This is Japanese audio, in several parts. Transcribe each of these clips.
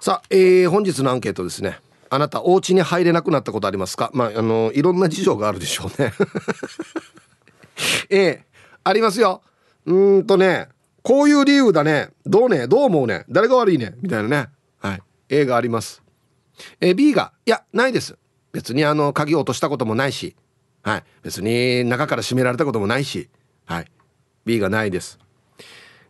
さあ、えー、本日のアンケートですねあなたお家に入れなくなったことありますかまああのいろんな事情があるでしょうね ええありますようんとねこういう理由だねどうねどう思うね誰が悪いねみたいなねはい A があります、え B がいやないです別にあの鍵を落としたこともないしはい別に中から閉められたこともないしはい B がないです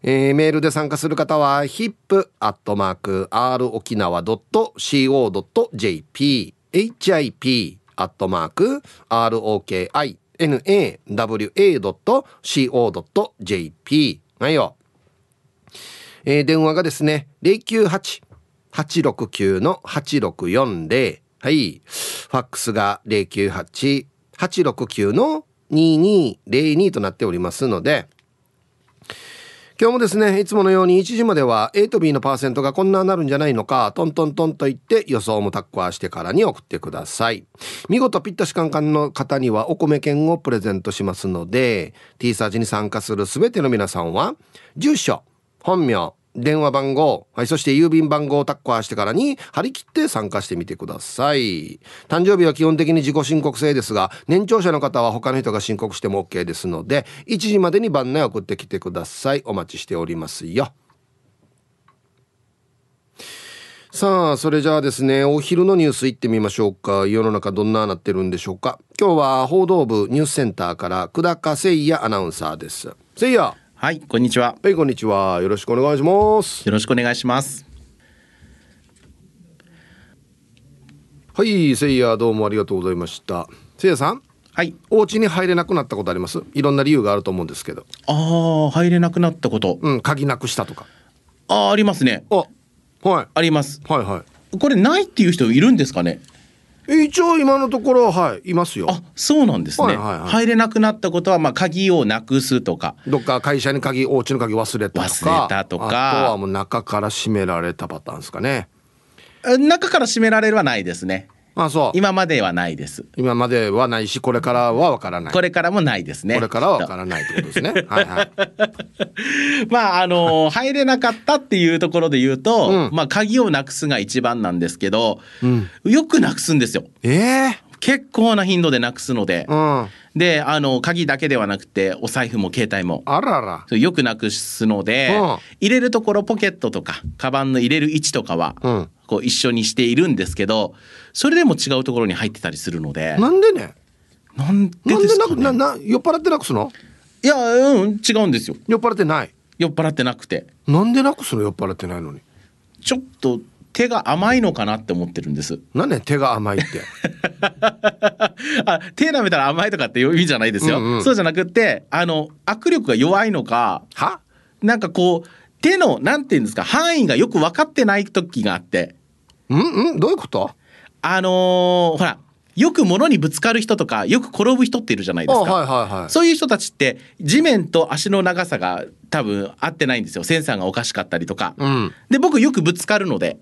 えー、メールで参加する方は hip.rokinawa.co.jp hip アットマーク ROKINAWA.CO.JP ないよ、えー、電話がですね098869 8640はいファックスが098869 2202となっておりますので今日もですねいつものように1時までは A と B のパーセントがこんななるんじゃないのかトントントンと言って予想もタッコアしてからに送ってください見事ぴったしカンカンの方にはお米券をプレゼントしますので T サージに参加する全ての皆さんは住所本名電話番号、はい、そして郵便番号をタッカーしてからに張り切って参加してみてください。誕生日は基本的に自己申告制ですが、年長者の方は他の人が申告しても OK ですので、1時までに番内送ってきてください。お待ちしておりますよ。さあ、それじゃあですね、お昼のニュース行ってみましょうか。世の中どんななってるんでしょうか。今日は報道部ニュースセンターから久高誠也アナウンサーです。誠也はい、こんにちは。はい、こんにちは。よろしくお願いします。よろしくお願いします。はい、せいやどうもありがとうございました。せいやさん。はい、お家に入れなくなったことあります。いろんな理由があると思うんですけど。ああ、入れなくなったこと。うん、鍵なくしたとか。ああ、ありますね。あ、はい。あります。はいはい。これないっていう人いるんですかね。一応今のところはいいますよあそうなんですね、はいはいはい、入れなくなったことはまあ鍵をなくすとかどっか会社に鍵お家の鍵忘れたとか忘れたとかあとはもう中から閉められたパターンですかね中から閉められるはないですねまあそう今まではないです今まではないしこれからはわからないこれからもないですねこれからはわからないってことですねはいはい まああの入れなかったっていうところで言うと、うん、まあ鍵をなくすが一番なんですけど、うん、よくなくすんですよええー結構な頻度でなくすので、うん、であの鍵だけではなくてお財布も携帯もあららよくなくすので、うん、入れるところポケットとかカバンの入れる位置とかは、うん、こう一緒にしているんですけどそれでも違うところに入ってたりするのでなんでねなんででね、なんでなな酔っ払ってなくすのいやうん違うんですよ酔っ払ってない酔っ払ってなくてなんでなくすの酔っ払ってないのにちょっと手が甘いのかなって思ってるんです。何ん手が甘いって。あ、手舐めたら甘いとかっていう意味じゃないですよ。うんうん、そうじゃなくて、あの握力が弱いのか。は？なんかこう手のなんていうんですか範囲がよく分かってない時があって。うんうんどういうこと？あのー、ほら。よく物にぶつかる人とかよく転ぶ人っているじゃないですか、はいはいはい、そういう人たちって地面と足の長さが多分合ってないんですよセンサーがおかしかったりとか、うん、で僕よくぶつかるので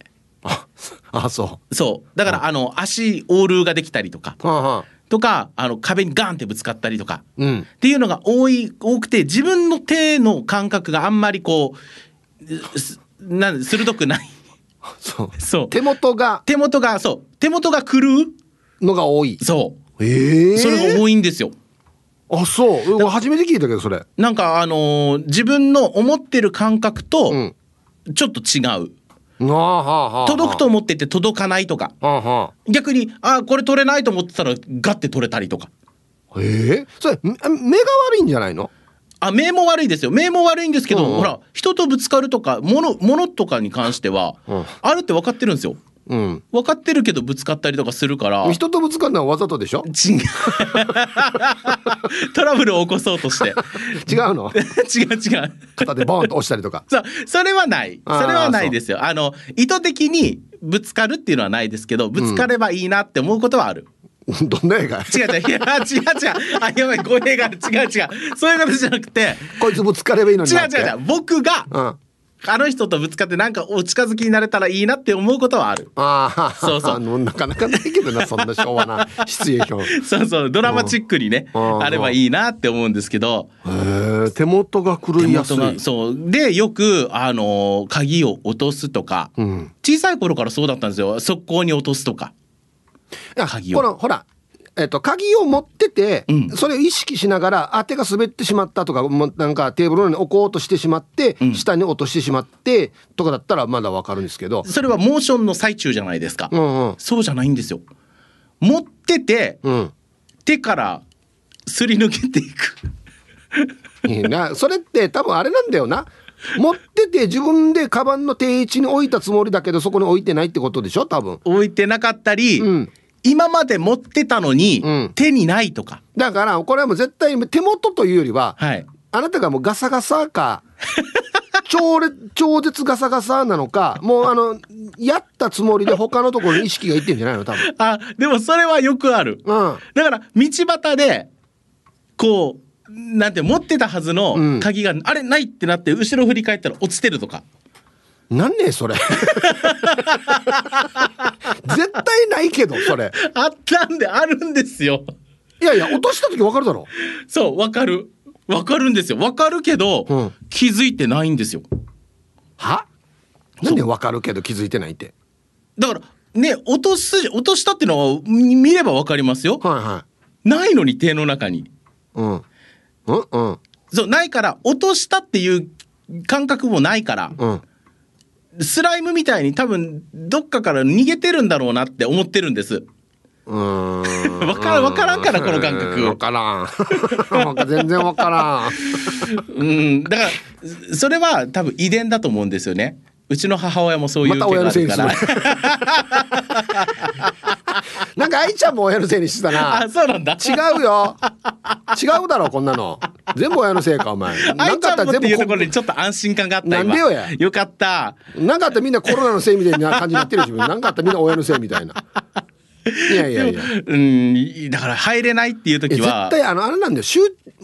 あそうそうだからあの足オールができたりとか、はあはあ、とかあの壁にガンってぶつかったりとか、うん、っていうのが多い多くて自分の手の感覚があんまりこうなん鋭くないそうそう手元が手元がそう手元が狂うのが多いそうええー、それが多いんですよあそう初めて聞いたけどそれなんかあのー、自分の思ってる感覚とちょっと違う、うん届くと思ってて届かないとか、逆にあこれ取れないと思ってたらガッて取れたりとかええそれ目が悪いんじゃないのあ目も悪いですよ目も悪いんですけど、ほら人とぶつかるとか物のとかに関しては、あるって分かってるんですようん、分かってるけどぶつかったりとかするから人とぶつかるのはわざとでしょ違う トラブルを起こそうとして 違うの 違う違う肩でボンと押したりとかそうそれはないそれはないですよあの意図的にぶつかるっていうのはないですけどぶつかればいいなって思うことはある、うん、どんな映画違う違う違う違う違うあやばい語弊が違う違うそういうことじゃなくてこいつぶつかればいいのに違う違う違う僕が、うんあの人とぶつかってなんかお近づきになれたらいいなって思うことはある。ああ、そうそう。なかなかないけどな、そんな昭和なシチュそうそう、ドラマチックにね、あればいいなって思うんですけど。へ手元が狂いやすい。そう。で、よく、あの、鍵を落とすとか、うん、小さい頃からそうだったんですよ。速攻に落とすとか。鍵を。ほら、ほら、えっと、鍵を持ってて、うん、それを意識しながら、あ、手が滑ってしまったとか、もなんかテーブルに置こうとしてしまって、うん、下に落としてしまって、とかだったらまだわかるんですけど。それはモーションの最中じゃないですか。うんうん、そうじゃないんですよ。持ってて、うん、手からすり抜けていくいいな。それって多分あれなんだよな。持ってて自分でカバンの定位置に置いたつもりだけどそこに置いてないってことでしょ多分置いてなかったり、うん、今まで持ってたのに、うん、手にないとか。だから、これはもう絶対手元というよりは、はい、あなたがもうガサガサか、超超絶ガサガサなのか、もうあの、やったつもりで他のところに意識がいってんじゃないの多分。あ、でもそれはよくある。うん。だから、道端で、こう、なんて持ってたはずの鍵が、うん、あれないってなって後ろ振り返ったら落ちてるとかなんねそれ 絶対ないけどそれあったんであるんですよいやいや落とした時わかるだろそうわかるわかるんですよわかるけど、うん、気づいてないんですよはなんでわかるけど気づいてないってだからね落とす落としたっていうのは見ればわかりますよ、はいはい、ないのに手の中にうんうんうんそうないから落としたっていう感覚もないから、うんスライムみたいに多分どっかから逃げてるんだろうなって思ってるんです。わからわからんからこの感覚。わからん。全然わからん。うん、だからそれは多分遺伝だと思うんですよね。うちの母親もそういうことあるから。ま なんか愛ちゃんも親のせいにしてたな。あ、そうなんだ。違うよ。違うだろ、こんなの。全部親のせいか、お前。なかったら全部。いうところにちょっと安心感があったなんでよや。よかった。なかったらみんなコロナのせいみたいな感じになってる自分。なかあったらみんな親のせいみたいな。いやいやいや。うん、だから入れないっていう時は。絶対、あの、あれなんだよ。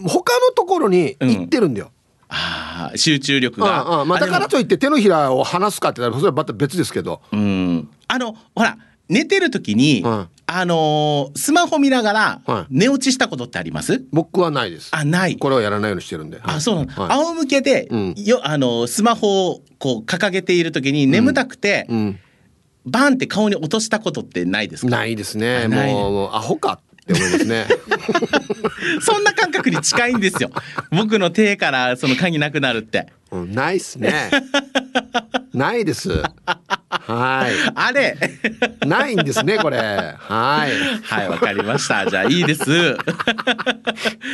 他のところに行ってるんだよ。うんあ集中力が、あまあ、だからといって手のひらを離すかってそれはまた別ですけど、うん、あのほら寝てる時に、はい、あのー、スマホ見ながら寝落ちしたことってあります、はい、僕はないです。あ、ない。これはやらないようにしてるんで。はい、あ、そうなの、はい、仰向けで、うん、よあのー、スマホをこう掲げている時に眠たくて、うん、うんバンって顔に落としたことってないですかないですねもうアホかって思いますね そんな感覚に近いんですよ僕の手からその鍵なくなるって、うん、ないっすねないです。はい。あれないんですね、これ。はい。はい、わかりました。じゃあ、いいです。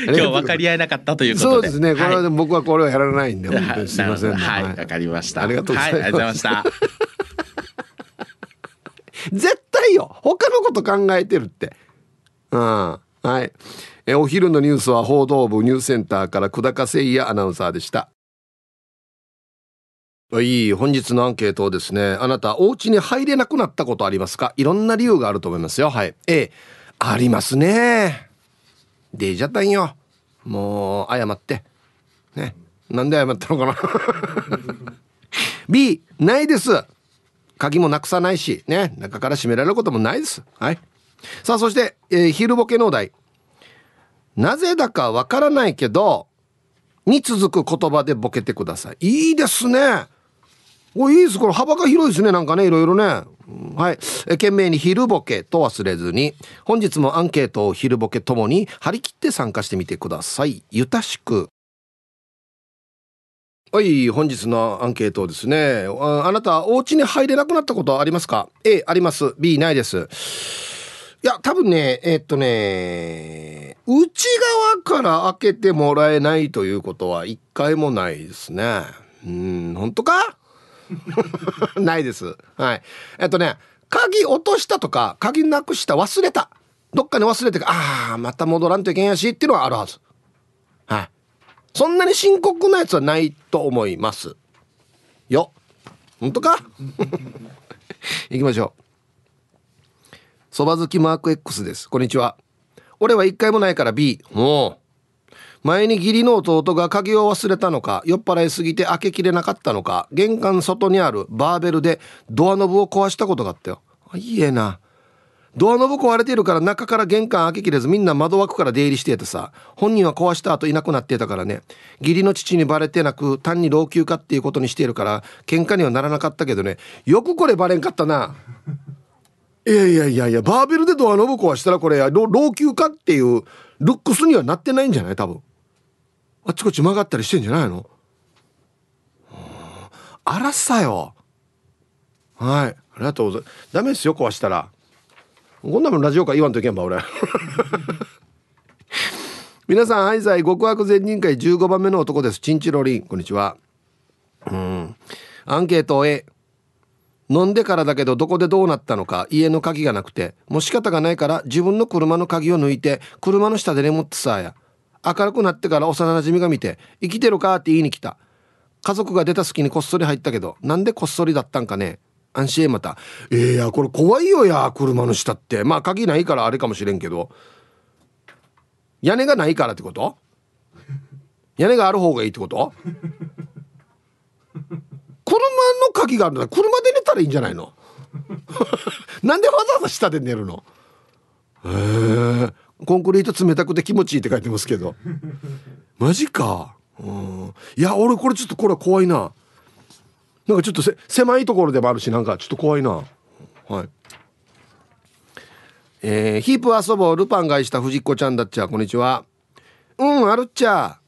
今日分かり合えなかったというそうですね。これは、僕はこれをやらないんで、本当にすみません、ね、はい、わ、かりました。ありがとうございました。はい、絶対よ。他のこと考えてるって。はいえお昼のニュースは報道部ニュースセンターから久高誠也アナウンサーでしたいい本日のアンケートをですねあなたお家に入れなくなったことありますかいろんな理由があると思いますよはい A ありますね出ちゃったんよもう謝ってねなんで謝ったのかな B ないです鍵もなくさないしね中から閉められることもないですはいさあそして、えー、昼ボケのお題なぜだかわからないけどに続く言葉でボケてくださいいいですねおいいですこれ幅が広いですねなんかねいろいろね、うん、はい懸命に「昼ボケ」と忘れずに本日もアンケートを「昼ボケ」ともに張り切って参加してみてくださいゆたしくはい本日のアンケートですねあなたお家に入れなくなったことありますか A あります B ないですいや、多分ね、えっとね、内側から開けてもらえないということは一回もないですね。うん、本当か ないです。はい。えっとね、鍵落としたとか、鍵なくした、忘れた。どっかに忘れて、ああ、また戻らんといけんやしっていうのはあるはず。はい。そんなに深刻なやつはないと思います。よ。本当か 行きましょう。そば好きマーク X です。こんにちは。俺は一回もないから B。もう。前に義理の弟が鍵を忘れたのか、酔っ払いすぎて開けきれなかったのか、玄関外にあるバーベルでドアノブを壊したことがあったよ。いいえな。ドアノブ壊れてるから中から玄関開けきれずみんな窓枠から出入りしててさ、本人は壊した後いなくなってたからね、義理の父にバレてなく単に老朽化っていうことにしているから、喧嘩にはならなかったけどね、よくこれバレんかったな。いやいやいやいや、バーベルでドアノブ壊したらこれ老、老朽化っていうルックスにはなってないんじゃない多分。あっちこっち曲がったりしてんじゃないのあらさよ。はい。ありがとうございます。ダメですよ、壊したら。こんなもんラジオか言わんといけんば、俺。皆さん、愛い極悪善人会15番目の男です。チンチロリン。こんにちは。うん。アンケート A。飲んでからだけどどこでどうなったのか家の鍵がなくてもう仕方がないから自分の車の鍵を抜いて車の下で眠ってさや明るくなってから幼なじみが見て「生きてるか?」って言いに来た家族が出た隙にこっそり入ったけどなんでこっそりだったんかね安心へまた「えー、やこれ怖いよや車の下ってまあ鍵ないからあれかもしれんけど屋根がないからってこと屋根がある方がいいってこと車の鍵があるんだ車で寝たらいいんじゃないの なんでわざわざ下で寝るのへえコンクリート冷たくて気持ちいいって書いてますけどマジかうんいや俺これちょっとこれは怖いななんかちょっと狭いところでもあるしなんかちょっと怖いなはいえー、ヒープ遊ぼうルパン返した藤子ちゃんだっちゃこんにちはうんあるっちゃ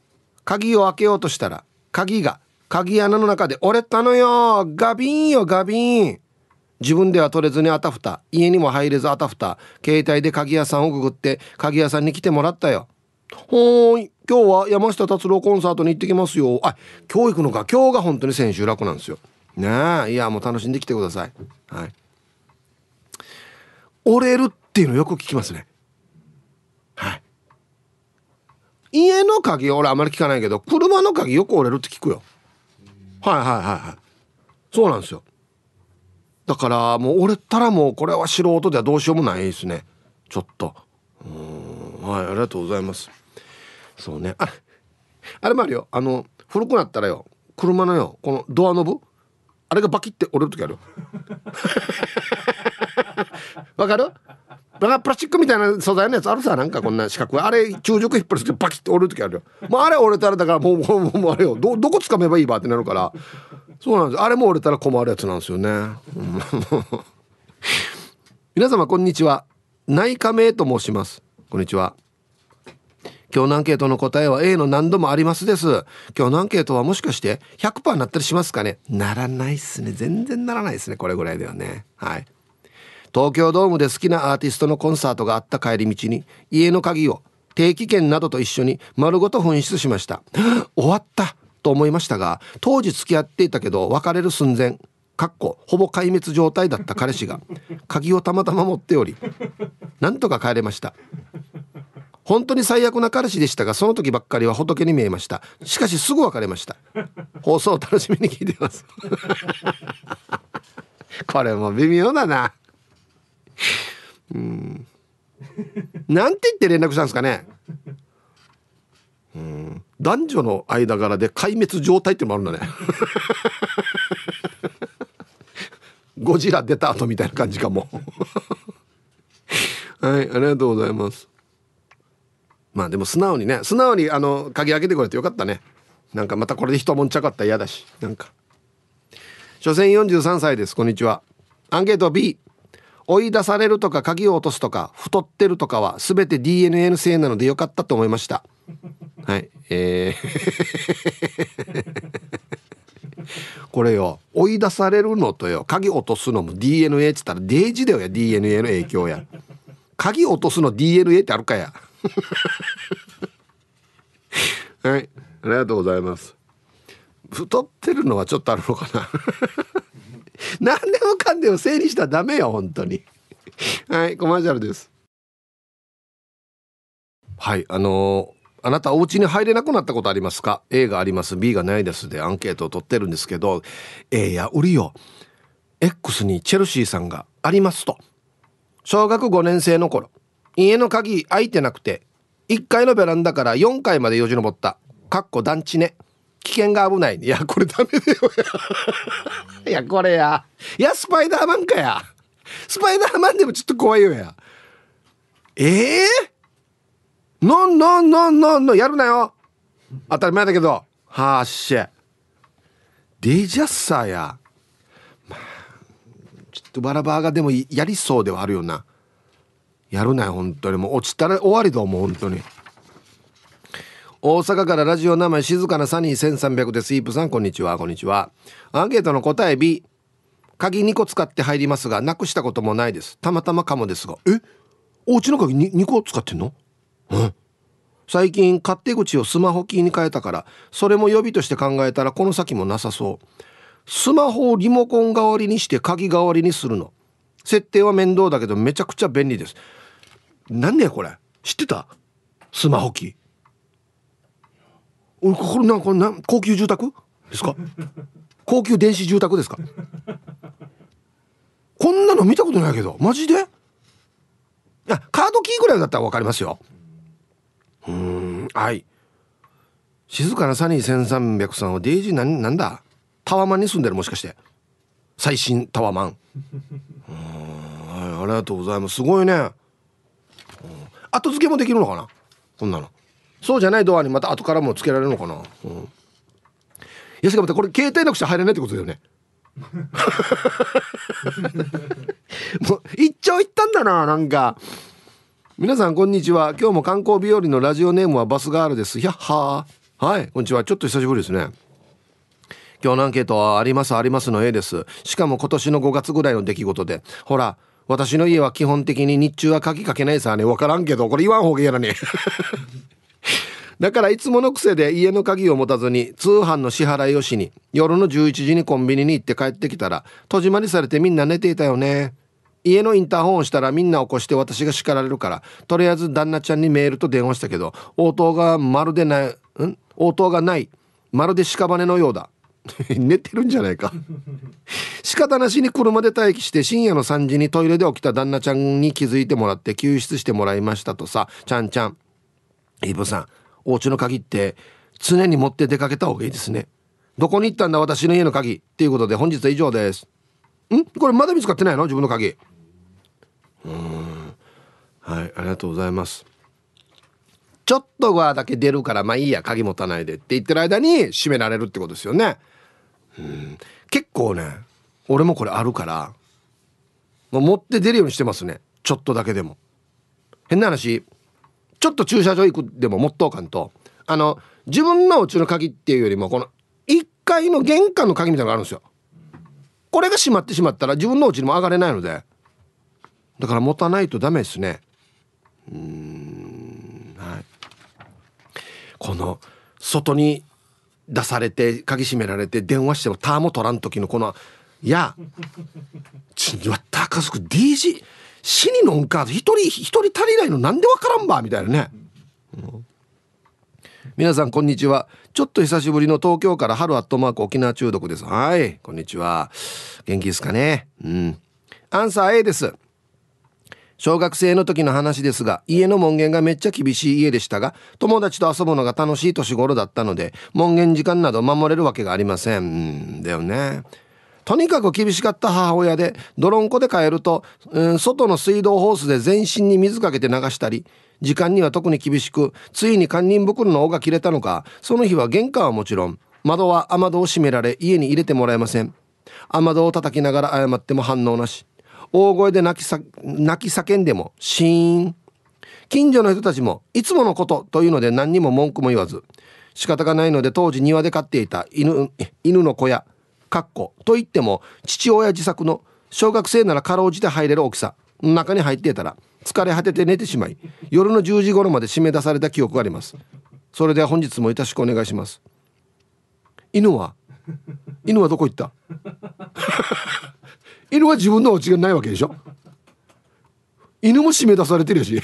鍵を開けようとしたら鍵が鍵穴の中で「折れたのよガビーンよガビーン」自分では取れずにあたふた家にも入れずあたふた携帯で鍵屋さんをくぐって鍵屋さんに来てもらったよほーい今日は山下達郎コンサートに行ってきますよあ今日行くのか今日が本当に千秋楽なんですよねえいやもう楽しんできてくださいはい折れるっていうのよく聞きますねはい家の鍵俺あまり聞かないけど車の鍵よく折れるって聞くよはいはいはいはいそうなんですよだからもう俺ったらもうこれは素人ではどうしようもないですねちょっとうんはいありがとうございますそうねあれあれもあるよあの古くなったらよ車のよこのドアノブあれがバキって折れる時ある わかるだからプラスチックみたいな素材のやつあるさなんかこんな四角あれ中軸引っ張る時バキッと折る時あるよまうあれ折れたらだからもうもうもうもうあれよどどこ掴めばいいばってなるからそうなんですあれも折れたら困るやつなんですよね、皆様こんにちは内科名と申しますこんにちは今日のアンケートの答えは A の何度もありますです。今日のアンケートはもしかして100%なったりしますかねならないっすね。全然ならないですね。これぐらいではね。はい。東京ドームで好きなアーティストのコンサートがあった帰り道に家の鍵を定期券などと一緒に丸ごと紛失しました 終わったと思いましたが当時付き合っていたけど別れる寸前かっこほぼ壊滅状態だった彼氏が鍵をたまたま持っておりなんとか帰れました本当に最悪な彼氏でしたがその時ばっかりは仏に見えましたしかしすぐ別れました放送を楽しみに聞いてます これも微妙だなうん。なんて言って連絡したんですかね。うん。男女の間柄で壊滅状態ってのもあるんだね。ゴジラ出た後みたいな感じかも。はい、ありがとうございます。まあでも素直にね、素直にあの、鍵開けてくれてよかったね。なんかまたこれで一悶ちゃかったら嫌だし、なんか。所詮43歳です。こんにちは。アンケート B。追い出されるとか鍵を落とすとか太ってるとかは全て DNN 性なのでよかったと思いました はいえー これよ追い出されるのとよ鍵落とすのも DNA っつったらデイジだよや DNA の影響や鍵落とすの DNA ってあるかや はいありがとうございます太ってるのはちょっとあるのかな 何でもかんでも整理したらダメよ本当にはいコマーシャルですはいあのーあなたお家に入れなくなったことありますか ?A があります B がないですでアンケートを取ってるんですけど A や売りよ X にチェルシーさんがありますと小学5年生の頃家の鍵開いてなくて1階のベランダから4階までよじ登ったかっこ団地ね危険が危ない、いやこれダメだよいやこれやいやスパイダーマンかやスパイダーマンでもちょっと怖いよやええー、ノンノンノンノンノンやるなよ当たり前だけどはっしゃデジャッサーや、まあ、ちょっとバラバーがでもやりそうではあるよなやるなよ本当にもう落ちたら終わりだもう本当に。大阪からラジオ名前静かなサニー1300ですイープさんこんにちはこんにちはアンケートの答え B 鍵2個使って入りますがなくしたこともないですたまたまかもですがえお家の鍵 2, 2個使ってんのうん最近勝手口をスマホキーに変えたからそれも予備として考えたらこの先もなさそうスマホをリモコン代わりにして鍵代わりにするの設定は面倒だけどめちゃくちゃ便利ですなんねこれ知ってたスマホキーおこれなんかな高級住宅ですか高級電子住宅ですかこんなの見たことないけどマジであカードキーぐらいだったら分かりますようんはい静かなサニー1300さんはデイジーなんなんだタワマンに住んでるもしかして最新タワマンうん、はい、ありがとうございますすごいね後付けもできるのかなこんなのそうじゃないドアにまた後からもつけられるのかな、うん、いやしかもこれ携帯なくちゃ入れないってことだよね もう一ったんだななんか皆さんこんにちは今日も観光日和のラジオネームはバスガールですやっはーはいこんにちはちょっと久しぶりですね今日のアンケートはありますありますの A ですしかも今年の5月ぐらいの出来事でほら私の家は基本的に日中は鍵かけないさね分からんけどこれ言わん方が嫌だねだからいつもの癖で家の鍵を持たずに通販の支払いをしに夜の11時にコンビニに行って帰ってきたら戸締まりされてみんな寝ていたよね家のインターホンをしたらみんな起こして私が叱られるからとりあえず旦那ちゃんにメールと電話したけど応答がまるでないん応答がないまるで屍のようだ 寝てるんじゃないか仕方なしに車で待機して深夜の3時にトイレで起きた旦那ちゃんに気づいてもらって救出してもらいましたとさちゃんちゃんイブさん、お家の鍵って常に持って出かけた方がいいですね。どこに行ったんだ私の家の鍵っていうことで本日は以上です。んこれまだ見つかってないの自分の鍵。うん。はい、ありがとうございます。ちょっとはだけ出るからまあいいや鍵持たないでって言ってる間に閉められるってことですよね。うん結構ね俺もこれあるからもう持って出るようにしてますねちょっとだけでも変な話ちょっと駐車場行くでも持っとうかんとあの自分のうちの鍵っていうよりもこの1階の玄関の鍵みたいなのがあるんですよこれが閉まってしまったら自分のうちにも上がれないのでだから持たないとダメですねうんはいこの外に出されて鍵閉められて電話してもターも取らん時のこのいやちわったかす d g 死にのんか一人一人足りないのなんでわからんばみたいなね、うん、皆さんこんにちはちょっと久しぶりの東京から春アットマーク沖縄中毒ですはいこんにちは元気ですかねうんアンサー A です小学生の時の話ですが家の門限がめっちゃ厳しい家でしたが友達と遊ぶのが楽しい年頃だったので門限時間など守れるわけがありません、うん、だよねとにかく厳しかった母親で泥んこで帰ると、うん、外の水道ホースで全身に水かけて流したり時間には特に厳しくついに堪忍袋の尾が切れたのかその日は玄関はもちろん窓は雨戸を閉められ家に入れてもらえません雨戸を叩きながら謝っても反応なし大声で泣き泣き叫んでもシーン近所の人たちもいつものことというので何にも文句も言わず仕方がないので当時庭で飼っていた犬犬の小屋かっこと言っても父親自作の小学生ならかろうじて入れる大きさの中に入っていたら疲れ果てて寝てしまい夜の10時頃まで締め出された記憶がありますそれでは本日もよろしくお願いします犬は犬はどこ行った 犬は自分のお家がないわけでしょ犬も締め出されてるし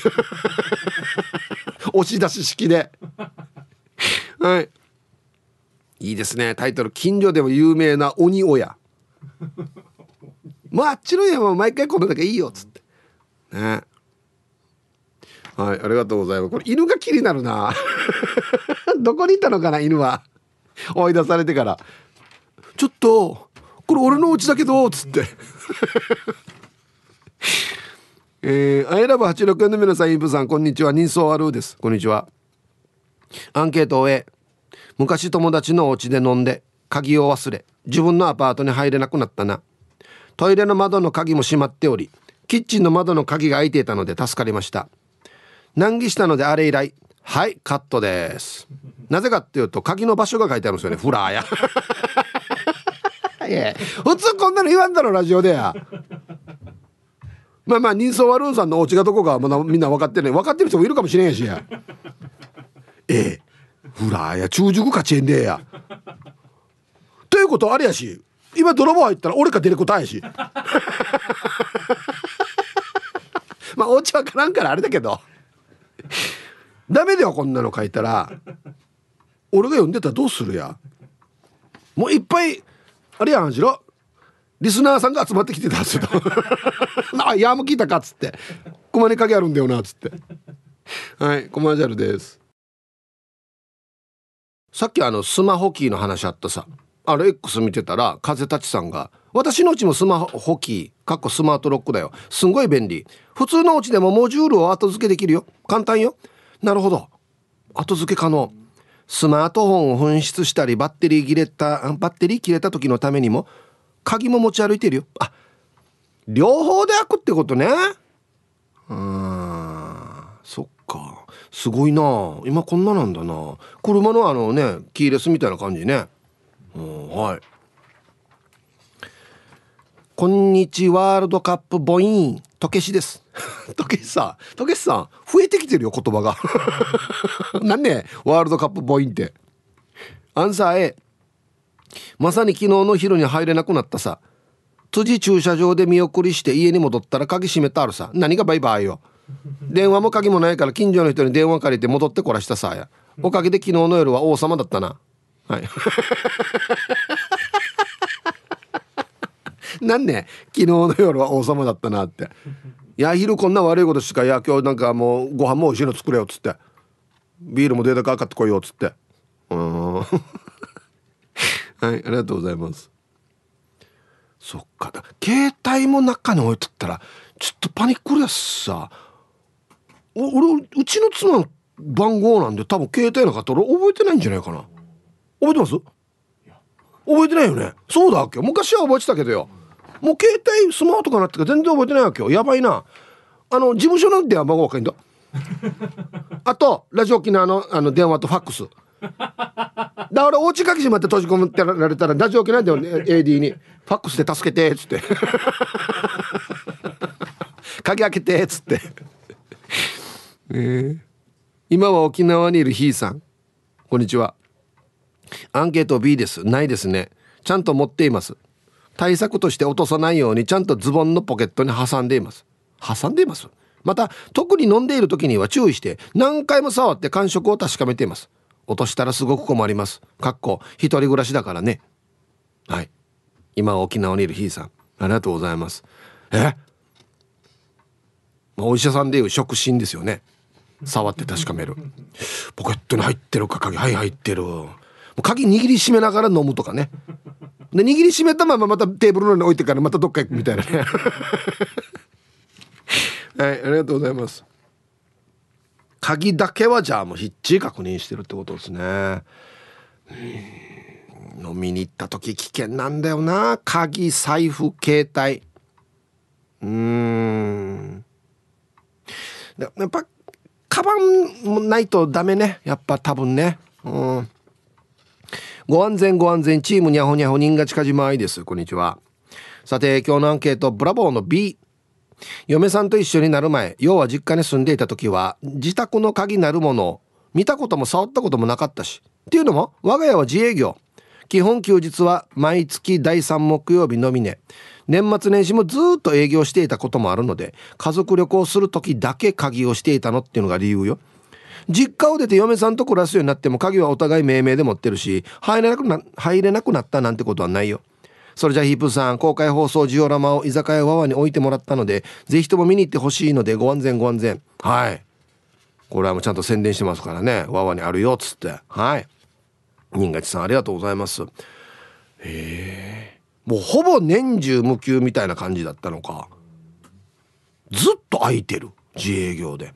押し出し式ではいいいですねタイトル近所でも有名な鬼親 まああっちの山は毎回このだけいいよっつってねはいありがとうございますこれ犬が気になるな どこにいたのかな犬は追い出されてから「ちょっとこれ俺の家だけど」っつって えー、アイラブ8 6の皆さんイブさんこんにちは人相あるですこんにちはアンケートを終え昔友達のお家で飲んで鍵を忘れ自分のアパートに入れなくなったなトイレの窓の鍵も閉まっておりキッチンの窓の鍵が開いていたので助かりました難儀したのであれ以来はいカットですなぜかっていうと鍵の場所が書いてあるんですよねフラーや 普通こんなの言わんだろラジオでやまあまあ人相悪いさんのお家がどこかまだみんな分かってない分かってる人もいるかもしれんやしやええフラーや中熟かチェンデーやということあれやし今泥棒入ったら俺か出ることあやし まあお家はからんからあれだけどダメだよこんなの書いたら俺が読んでたらどうするやもういっぱいあれやんしろリスナーさんが集まってきてたっつってあやむ聞いたか」っつって「こまか影あるんだよな」っつってはいコマーシャルですさっきあのスマホキーの話あったさあれ X 見てたら風立さんが「私のうちもスマホキーかっこスマートロックだよすんごい便利普通のうちでもモジュールを後付けできるよ簡単よなるほど後付け可能スマートフォンを紛失したりバッテリー切れたバッテリー切れた時のためにも鍵も持ち歩いてるよあ両方で開くってことねうんそっかすごいな今こんななんだな車のあのねキーレスみたいな感じねうんはいこんにちは、ワールドカップボインとけしですと けしさんとけしさん増えてきてるよ言葉が なんでワールドカップボインってアンサー A まさに昨日の昼に入れなくなったさ辻駐車場で見送りして家に戻ったら鍵閉めたあるさ何がバイバイよ 電話も鍵もないから近所の人に電話借りて戻ってこらしたさやおかげで昨日の夜は王様だったなはい なんね昨日の夜は王様だったなって いや昼こんな悪いことしかいや今日なんかもうご飯も美味しいの作れよっつってビールもデータかかってこいよっつってうんはいありがとうございますそっか携帯も中に置いとったらちょっとパニックるやさ俺うちの妻の番号なんで多分携帯なかったら覚えてないんじゃないかな覚えてます覚えてないよねそうだっけ昔は覚えてたけどよもう携帯スマホとかなってか全然覚えてないわけよやばいなあの事務所なんて番号わかんだ あとラジオ機のあのあの電話とファックスだからお家けしまって閉じ込めてられたらラジオ機なんだよ、ね、AD に「ファックスで助けて」っつって「鍵開けて」っつってえー、今は沖縄にいるひーさんこんにちはアンケート B ですないですねちゃんと持っています対策として落とさないようにちゃんとズボンのポケットに挟んでいます挟んでいますまた特に飲んでいる時には注意して何回も触って感触を確かめています落としたらすごく困りますかっこ一人暮らしだからねはい今沖縄にいるひーさんありがとうございますえ、まお医者さんでいう触診ですよね触って確かめるポケットに入ってるか鍵はい入ってる鍵握りしめながら飲むとかねで握りしめたまままたテーブルの上に置いてからまたどっか行くみたいなね はいありがとうございます鍵だけはじゃあもうひっちり確認してるってことですね飲みに行った時危険なんだよな鍵財布携帯うんやっぱカバンないとダメね。やっぱ多分ね。うん。ご安全ご安全。チームにゃほにゃほ人が近島あいです。こんにちは。さて、今日のアンケート、ブラボーの B。嫁さんと一緒になる前、要は実家に住んでいた時は、自宅の鍵なるものを見たことも触ったこともなかったし。っていうのも、我が家は自営業。基本休日は毎月第3木曜日のみね。年末年始もずっと営業していたこともあるので家族旅行する時だけ鍵をしていたのっていうのが理由よ実家を出て嫁さんと暮らすようになっても鍵はお互い命名で持ってるし入れなくな入れなくなったなんてことはないよそれじゃヒープさん公開放送ジオラマを居酒屋ワワに置いてもらったのでぜひとも見に行ってほしいのでご安全ご安全はいこれはもうちゃんと宣伝してますからねワワにあるよっつってはい新勝さんありがとうございますへえもうほぼ年中無休みたいな感じだったのかずっと空いてる自営業で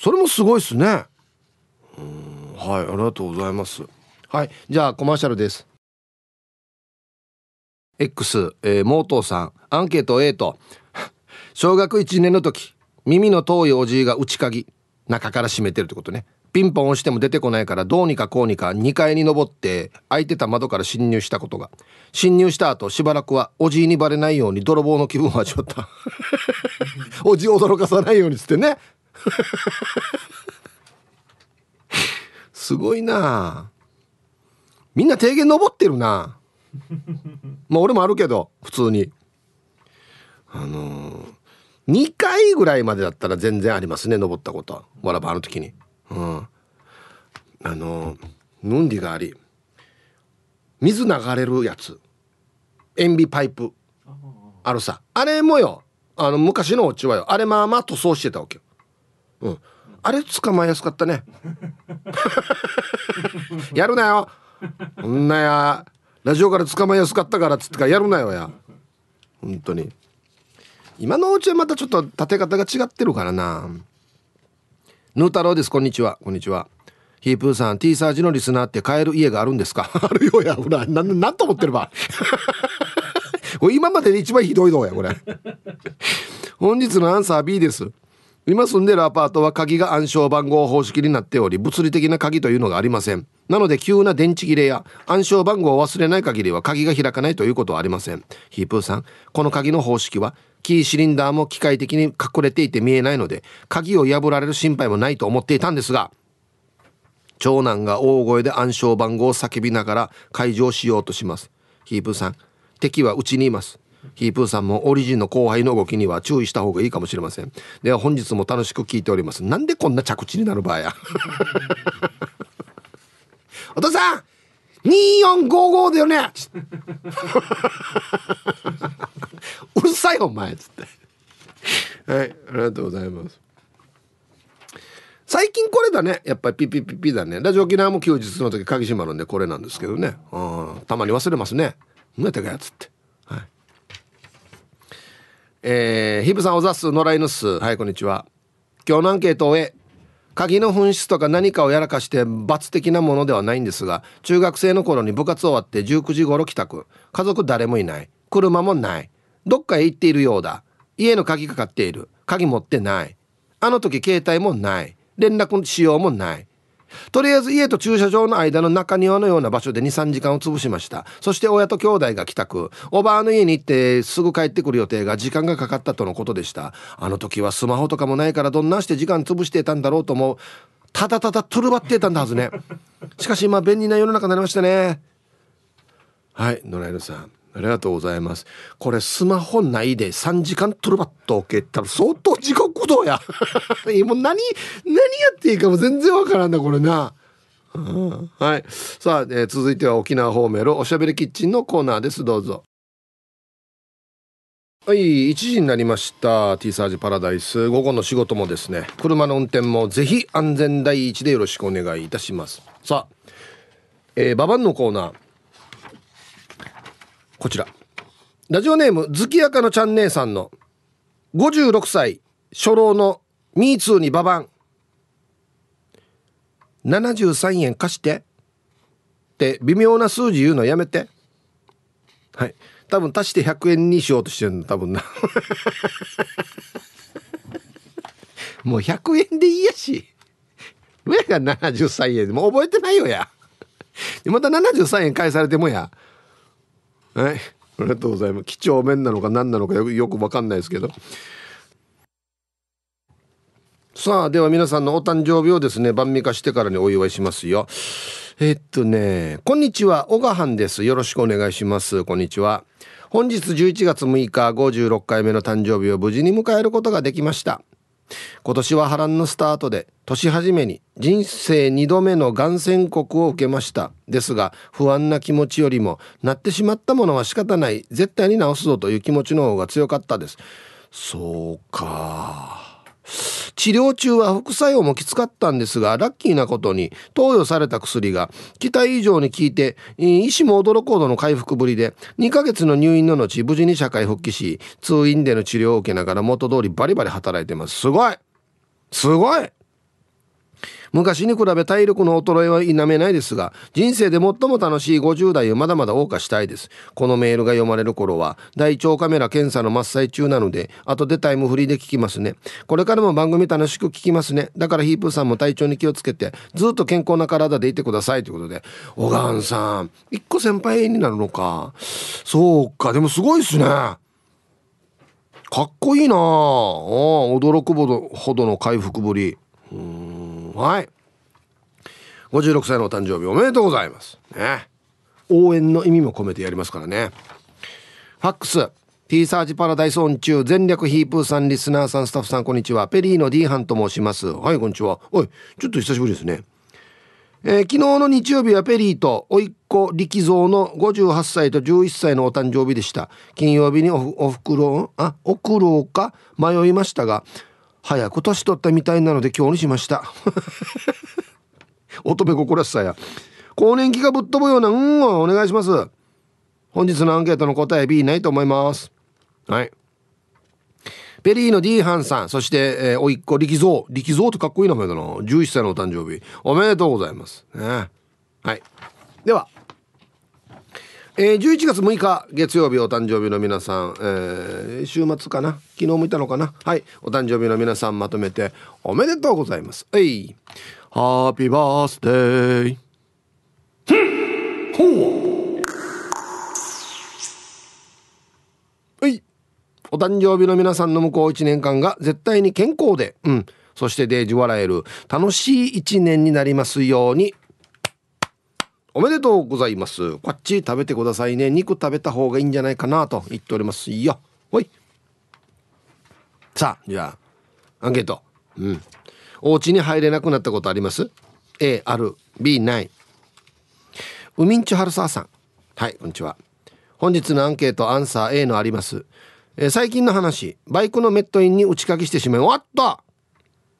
それもすごいっすねうんはいありがとうございますはいじゃあコマーシャルです X、えー、モートーさんアンケート A と小学1年の時耳の遠いおじいが内鍵中から閉めてるってことねピンポン押しても出てこないからどうにかこうにか2階に登って開いてた窓から侵入したことが侵入した後しばらくはおじいにバレないように泥棒の気分を味わった おじを驚かさないようにっつってねすごいなみんな提言登ってるなまあ俺もあるけど普通にあのー、2回ぐらいまでだったら全然ありますね登ったことはわらばあの時に。うん、あのヌンディがあり水流れるやつ塩ビパイプあるさあれもよあの昔のオチはよあれまあまあ塗装してたわけよ、うん、あれ捕まえやすかったね やるなよこんなやラジオから捕まえやすかったからっつってからやるなよや本当に今のお家はまたちょっと建て方が違ってるからなぬー太郎ですこんにちはこんにちはヒープーさん T サージのリスナーって買える家があるんですか あるよやほらななんと思ってれば これ今までで一番ひどいのやこれ本日のアンサー B です今住んでるアパートは鍵が暗証番号方式になっており物理的な鍵というのがありませんなので急な電池切れや暗証番号を忘れない限りは鍵が開かないということはありませんヒープーさんこの鍵の方式はキーシリンダーも機械的に隠れていて見えないので鍵を破られる心配もないと思っていたんですが長男が大声で暗証番号を叫びながら解をしようとしますヒープーさん敵はうちにいますヒープーさんもオリジンの後輩の動きには注意した方がいいかもしれませんでは本日も楽しく聞いておりますなんでこんな着地になる場合や お父さん2455だよね」うるさいお前」つってはいありがとうございます最近これだねやっぱりピピピピだねラジオ沖縄も休日の時鍵閉まるんでこれなんですけどねたまに忘れますね「何やったや」つって。えー、ヒブさんおざす野良犬っすはいこんにちは今日のアンケートを終え鍵の紛失とか何かをやらかして罰的なものではないんですが中学生の頃に部活終わって19時頃帰宅家族誰もいない車もないどっかへ行っているようだ家の鍵かかっている鍵持ってないあの時携帯もない連絡しようもないとりあえず家と駐車場の間の中庭のような場所で23時間を潰しましたそして親と兄弟が帰宅おばあの家に行ってすぐ帰ってくる予定が時間がかかったとのことでしたあの時はスマホとかもないからどんなして時間潰してたんだろうと思うただただとるばってたんだはずねしかし今便利な世の中になりましたねはい野良犬さんありがとうございます。これスマホないで3時間トルバッと置けたら相当時刻動や。もう何、何やっていいかも全然わからんな、これな。はい。さあ、えー、続いては沖縄方面のおしゃべりキッチンのコーナーです。どうぞ。はい、1時になりました。T サージパラダイス。午後の仕事もですね、車の運転もぜひ安全第一でよろしくお願いいたします。さあ、えー、ババンのコーナー。こちらラジオネーム月明かのちゃん姉さんの56歳初老のミーツーにババン73円貸してって微妙な数字言うのやめてはい多分足して100円にしようとしてるんだ多分な もう100円でいいやし上が73円もも覚えてないよやまた73円返されてもやはい。ありがとうございます。几帳面なのか何なのかよくわかんないですけど。さあ、では皆さんのお誕生日をですね、晩味化してからにお祝いしますよ。えっとね、こんにちは、小賀藩です。よろしくお願いします。こんにちは。本日11月6日56回目の誕生日を無事に迎えることができました。今年は波乱のスタートで年初めに人生2度目のがん宣告を受けましたですが不安な気持ちよりもなってしまったものは仕方ない絶対に治すぞという気持ちの方が強かったですそうか治療中は副作用もきつかったんですがラッキーなことに投与された薬が期待以上に効いて医師も驚くほどの回復ぶりで2ヶ月の入院の後無事に社会復帰し通院での治療を受けながら元通りバリバリ働いてますすごいすごい昔に比べ体力の衰えは否めないですが人生で最も楽しい50代をまだまだ謳歌したいですこのメールが読まれる頃は大腸カメラ検査の真っ最中なのでとでタイムフリーで聞きますねこれからも番組楽しく聞きますねだからヒープーさんも体調に気をつけてずっと健康な体でいてくださいということで小川さん一個先輩になるのかそうかでもすごいっすねかっこいいなあ驚くほどの回復ぶりうんはい56歳のお誕生日おめでとうございますね応援の意味も込めてやりますからねファックス T サージパラダイスオン中全略ヒープーさんリスナーさんスタッフさんこんにちはペリーの D ハンと申しますはいこんにちはおいちょっと久しぶりですねえー、昨日の日曜日はペリーと甥っ子力蔵の58歳と11歳のお誕生日でした金曜日におおふくろあお苦労か迷いましたが早く年取ったみたいなので今日にしました 乙女心しさや更年期がぶっ飛ぶようなうんをお願いします本日のアンケートの答え B ないと思いますはいペリーの D ハンさんそして、えー、おいっ子力蔵力蔵ってかっこいい名前だな11歳のお誕生日おめでとうございます、ね、はいではえー、11月6日月曜日お誕生日の皆さん、えー、週末かな昨日もいたのかなはいお誕生日の皆さんまとめておめでとうございますはいハッピーバースデーほうはいお誕生日の皆さんの向こう1年間が絶対に健康でうんそしてデージ笑える楽しい1年になりますようにおめでとうございますこっち食べてくださいね肉食べた方がいいんじゃないかなと言っておりますよほいさあじゃあアンケートうんお家に入れなくなったことあります A ある B ないうみんちはるささんはいこんにちは本日のアンケートアンサー A のあります、え最近の話バイクのメットインに打ち掛けしてしまいおった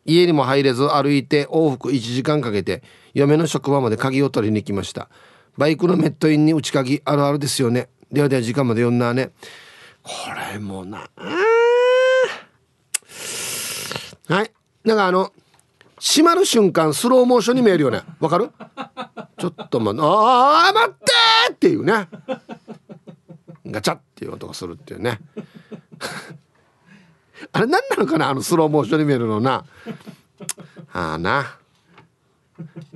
家にも入れず歩いて往復1時間かけて嫁の職場まで鍵を取りに行きましたバイクのメットインに内鍵あるあるですよねではでは時間まで呼んだねこれもなはいなんかあの閉まる瞬間スローモーションに見えるよねわかるちょっとまああ待ってっていうねガチャっていう音がするっていうねあれ何なのかなあのスローモーションに見えるのな。ああな。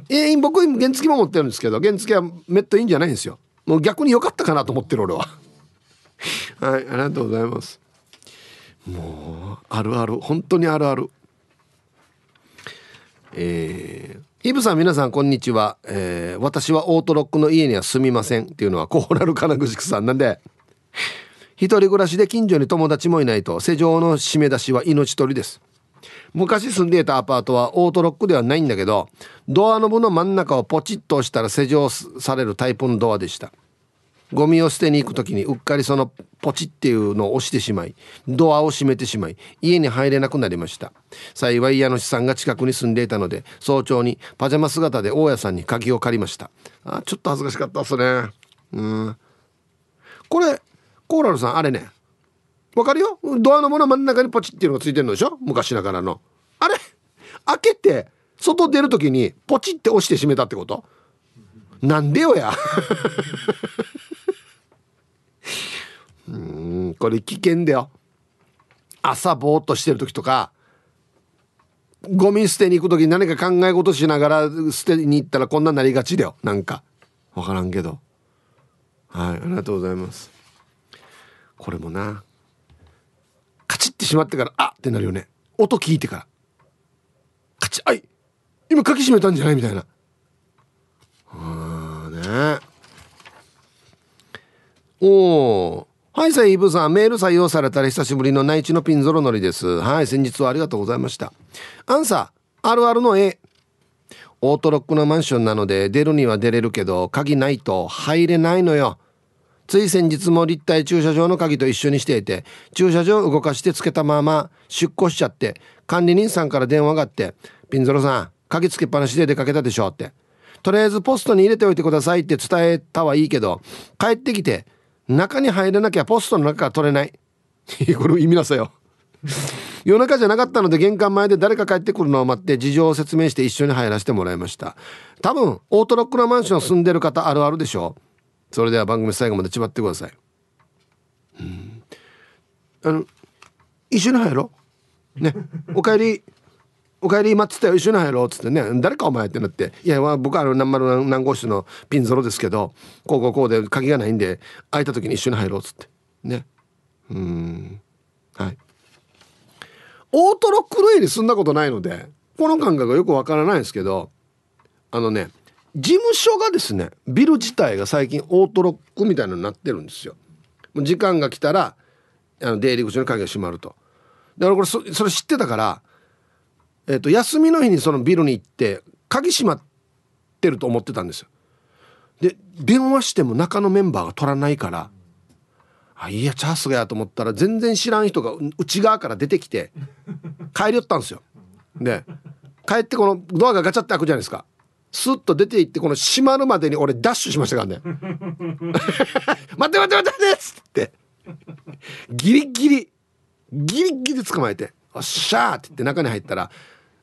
えー、僕原付も持ってるんですけど原付はめっといいんじゃないんですよもう逆に良かったかなと思ってる俺は はいありがとうございますもうあるある本当にあるあるえー、イブさん皆さんこんにちは、えー、私はオートロックの家には住みませんっていうのはコーラル金具さんなんで一人暮らしで近所に友達もいないと施錠の締め出しは命取りです昔住んでいたアパートはオートロックではないんだけどドアノブの真ん中をポチッと押したら施錠されるタイプのドアでしたゴミを捨てに行く時にうっかりそのポチっていうのを押してしまいドアを閉めてしまい家に入れなくなりました幸い家主さんが近くに住んでいたので早朝にパジャマ姿で大家さんに鍵を借りましたあちょっと恥ずかしかったっすねうんこれコーラルさんあれねわかるよドアのもの真ん中にポチっていうのがついてるのでしょ昔ながらのあれ開けて外出る時にポチって押して閉めたってことなんでよやうんこれ危険だよ朝ぼーっとしてる時とかゴミ捨てに行く時に何か考え事しながら捨てに行ったらこんなになりがちだよなんか分からんけどはいありがとうございますこれもなカチッてしまってからあってなるよね音聞いてからカチッあい今かきしめたんじゃないみたいなあーねおおはいさイブさんメール採用されたら久しぶりの内地のピンゾロノリですはい先日はありがとうございましたアンサーあるあるの A オートロックのマンションなので出るには出れるけど鍵ないと入れないのよつい先日も立体駐車場の鍵と一緒にしていて駐車場を動かしてつけたまま出庫しちゃって管理人さんから電話があって「ピンゾロさん鍵つけっぱなしで出かけたでしょ」って「とりあえずポストに入れておいてください」って伝えたはいいけど帰ってきて中に入れなきゃポストの中から取れない これ意味なさよ 夜中じゃなかったので玄関前で誰か帰ってくるのを待って事情を説明して一緒に入らせてもらいました多分オートロックのマンション住んでる方あるあるでしょうそれでは番組最後までちまってくださいうんあの一緒に入ろうねおかえりおかえり待ってたよ一緒に入ろう」っつってね「誰かお前」ってなって「いや僕はあの何丸何号室のピンゾロですけどこうこうこうで鍵がないんで開いた時に一緒に入ろう」っつってねうんはいオートロックの家に住んだことないのでこの感覚よくわからないんですけどあのね事務所がですねビル自体が最近オートロックみたいなのになってるんですよ時間が来たらあの出入り口の鍵が閉まるとだからこれそれ知ってたから、えーと、休みの日にそのビルに行って鍵閉まってると思ってたんですよで電話しても中のメンバーが取らないからあいやチャンスがやと思ったら全然知らん人が内側から出てきて帰りよったんですよで帰ってこのドアがガチャって開くじゃないですかスッと出て行ってこの閉まるまでに俺ダッシュしましたからね 待って待って待ってっつってギリギリギリギリ捕まえて「おっしゃー」って言って中に入ったら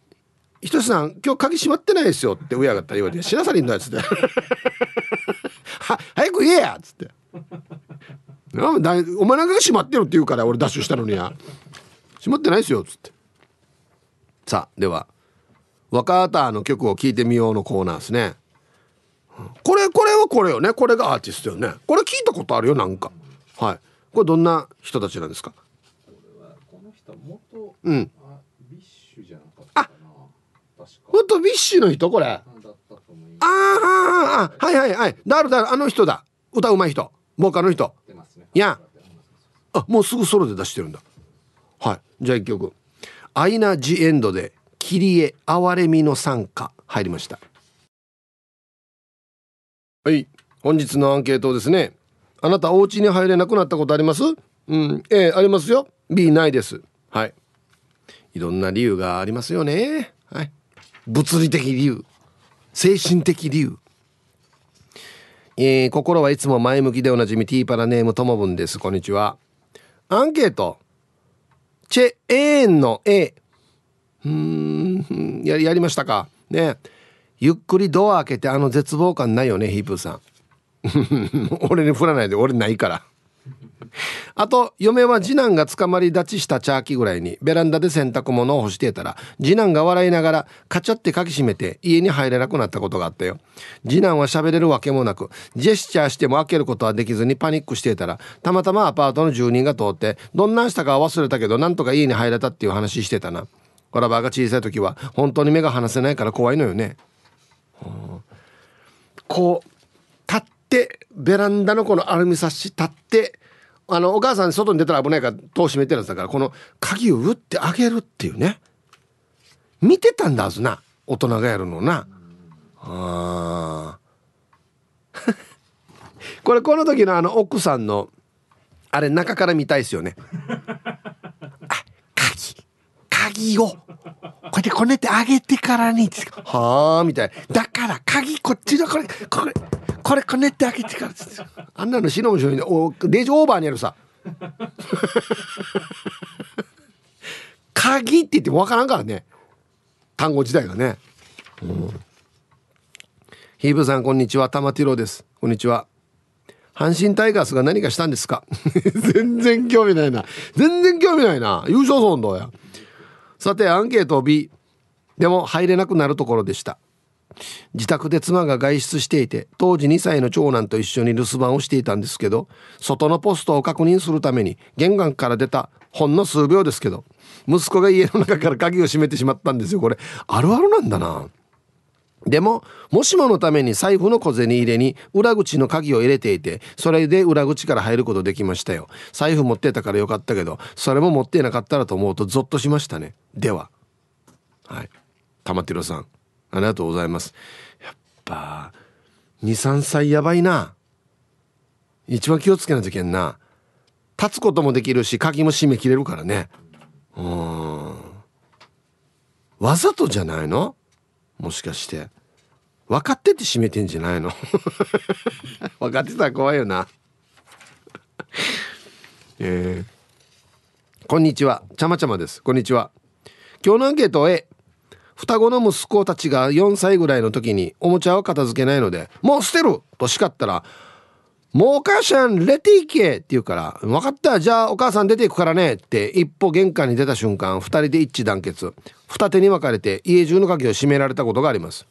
「ひとしさん今日鍵閉まってないですよ」って上親がったら言われて「しなさりんだよ」っつって は「早く言えや」っつって「なんだお前なんかが閉まってる」って言うから俺ダッシュしたのにや「閉まってないですよ」っつってさあでは若あたの曲を聴いてみようのコーナーですねこれこれはこれよねこれがアーティストよねこれ聞いたことあるよなんかはいこれどんな人たちなんですかうんあ元ビッシュの人これああはいはいはいだるだるあの人だ歌うまい人ボーカルの人、いやあもうすぐソロで出してるんだはいじゃあ一曲「アイナ・ジ・エンド」で切り絵哀れみの参加入りましたはい本日のアンケートですねあなたお家に入れなくなったことありますうん A ありますよ B ないですはいいろんな理由がありますよねはい物理的理由精神的理由えー、心はいつも前向きでおなじみ T パラネームともぶんですこんにちはアンケートチェエーンの A うんややりましたかねゆっくりドア開けてあの絶望感ないよねヒープーさん 俺に振らないで俺ないからあと嫁は次男が捕まり立ちしたチャーキぐらいにベランダで洗濯物を干していたら次男が笑いながらカチャってかきしめて家に入れなくなったことがあったよ次男は喋れるわけもなくジェスチャーしても開けることはできずにパニックしていたらたまたまアパートの住人が通ってどんなんしたかは忘れたけどなんとか家に入れたっていう話してたなコラバーが小さい時は本当に目が離せないから怖いのよね、うん、こう立ってベランダのこのアルミサッシ立ってあのお母さん外に出たら危ないから戸を閉めてるやつだからこの鍵を打ってあげるっていうね見てたんだはずな大人がやるのなあ これこの時のあの奥さんのあれ中から見たいですよね鍵を、こうやってこねてあげてからに、はあ、みたいな。だから、鍵こっちだ、これ、これ、これこねてあげてから、あんなの白の商品お、レジオーバーにあるさ。鍵って言ってもわからんからね。単語自体がね。うん。ヒーブさん、こんにちは。玉ティロです。こんにちは。阪神タイガースが何かしたんですか 全然興味ないな。全然興味ないな。優勝損どうや。さてアンケート B でも入れなくなるところでした自宅で妻が外出していて当時2歳の長男と一緒に留守番をしていたんですけど外のポストを確認するために玄関から出たほんの数秒ですけど息子が家の中から鍵を閉めてしまったんですよこれあるあるなんだなでも、もしものために財布の小銭入れに裏口の鍵を入れていて、それで裏口から入ることできましたよ。財布持ってたからよかったけど、それも持ってなかったらと思うとゾッとしましたね。では。はい。玉城さん、ありがとうございます。やっぱ、2、3歳やばいな。一番気をつけなきゃいけんな。立つこともできるし、鍵も締め切れるからね。うん。わざとじゃないのもしかして分かってて閉めてんじゃないの 分かってたら怖いよな えー、こんにちはちゃまちゃまですこんにちは今日のアンケートへ双子の息子たちが4歳ぐらいの時におもちゃを片付けないのでもう捨てると叱ったらもうお母さん出て行けって言うから、分かった、じゃあお母さん出ていくからねって一歩玄関に出た瞬間、二人で一致団結。二手に分かれて家中の鍵を閉められたことがあります。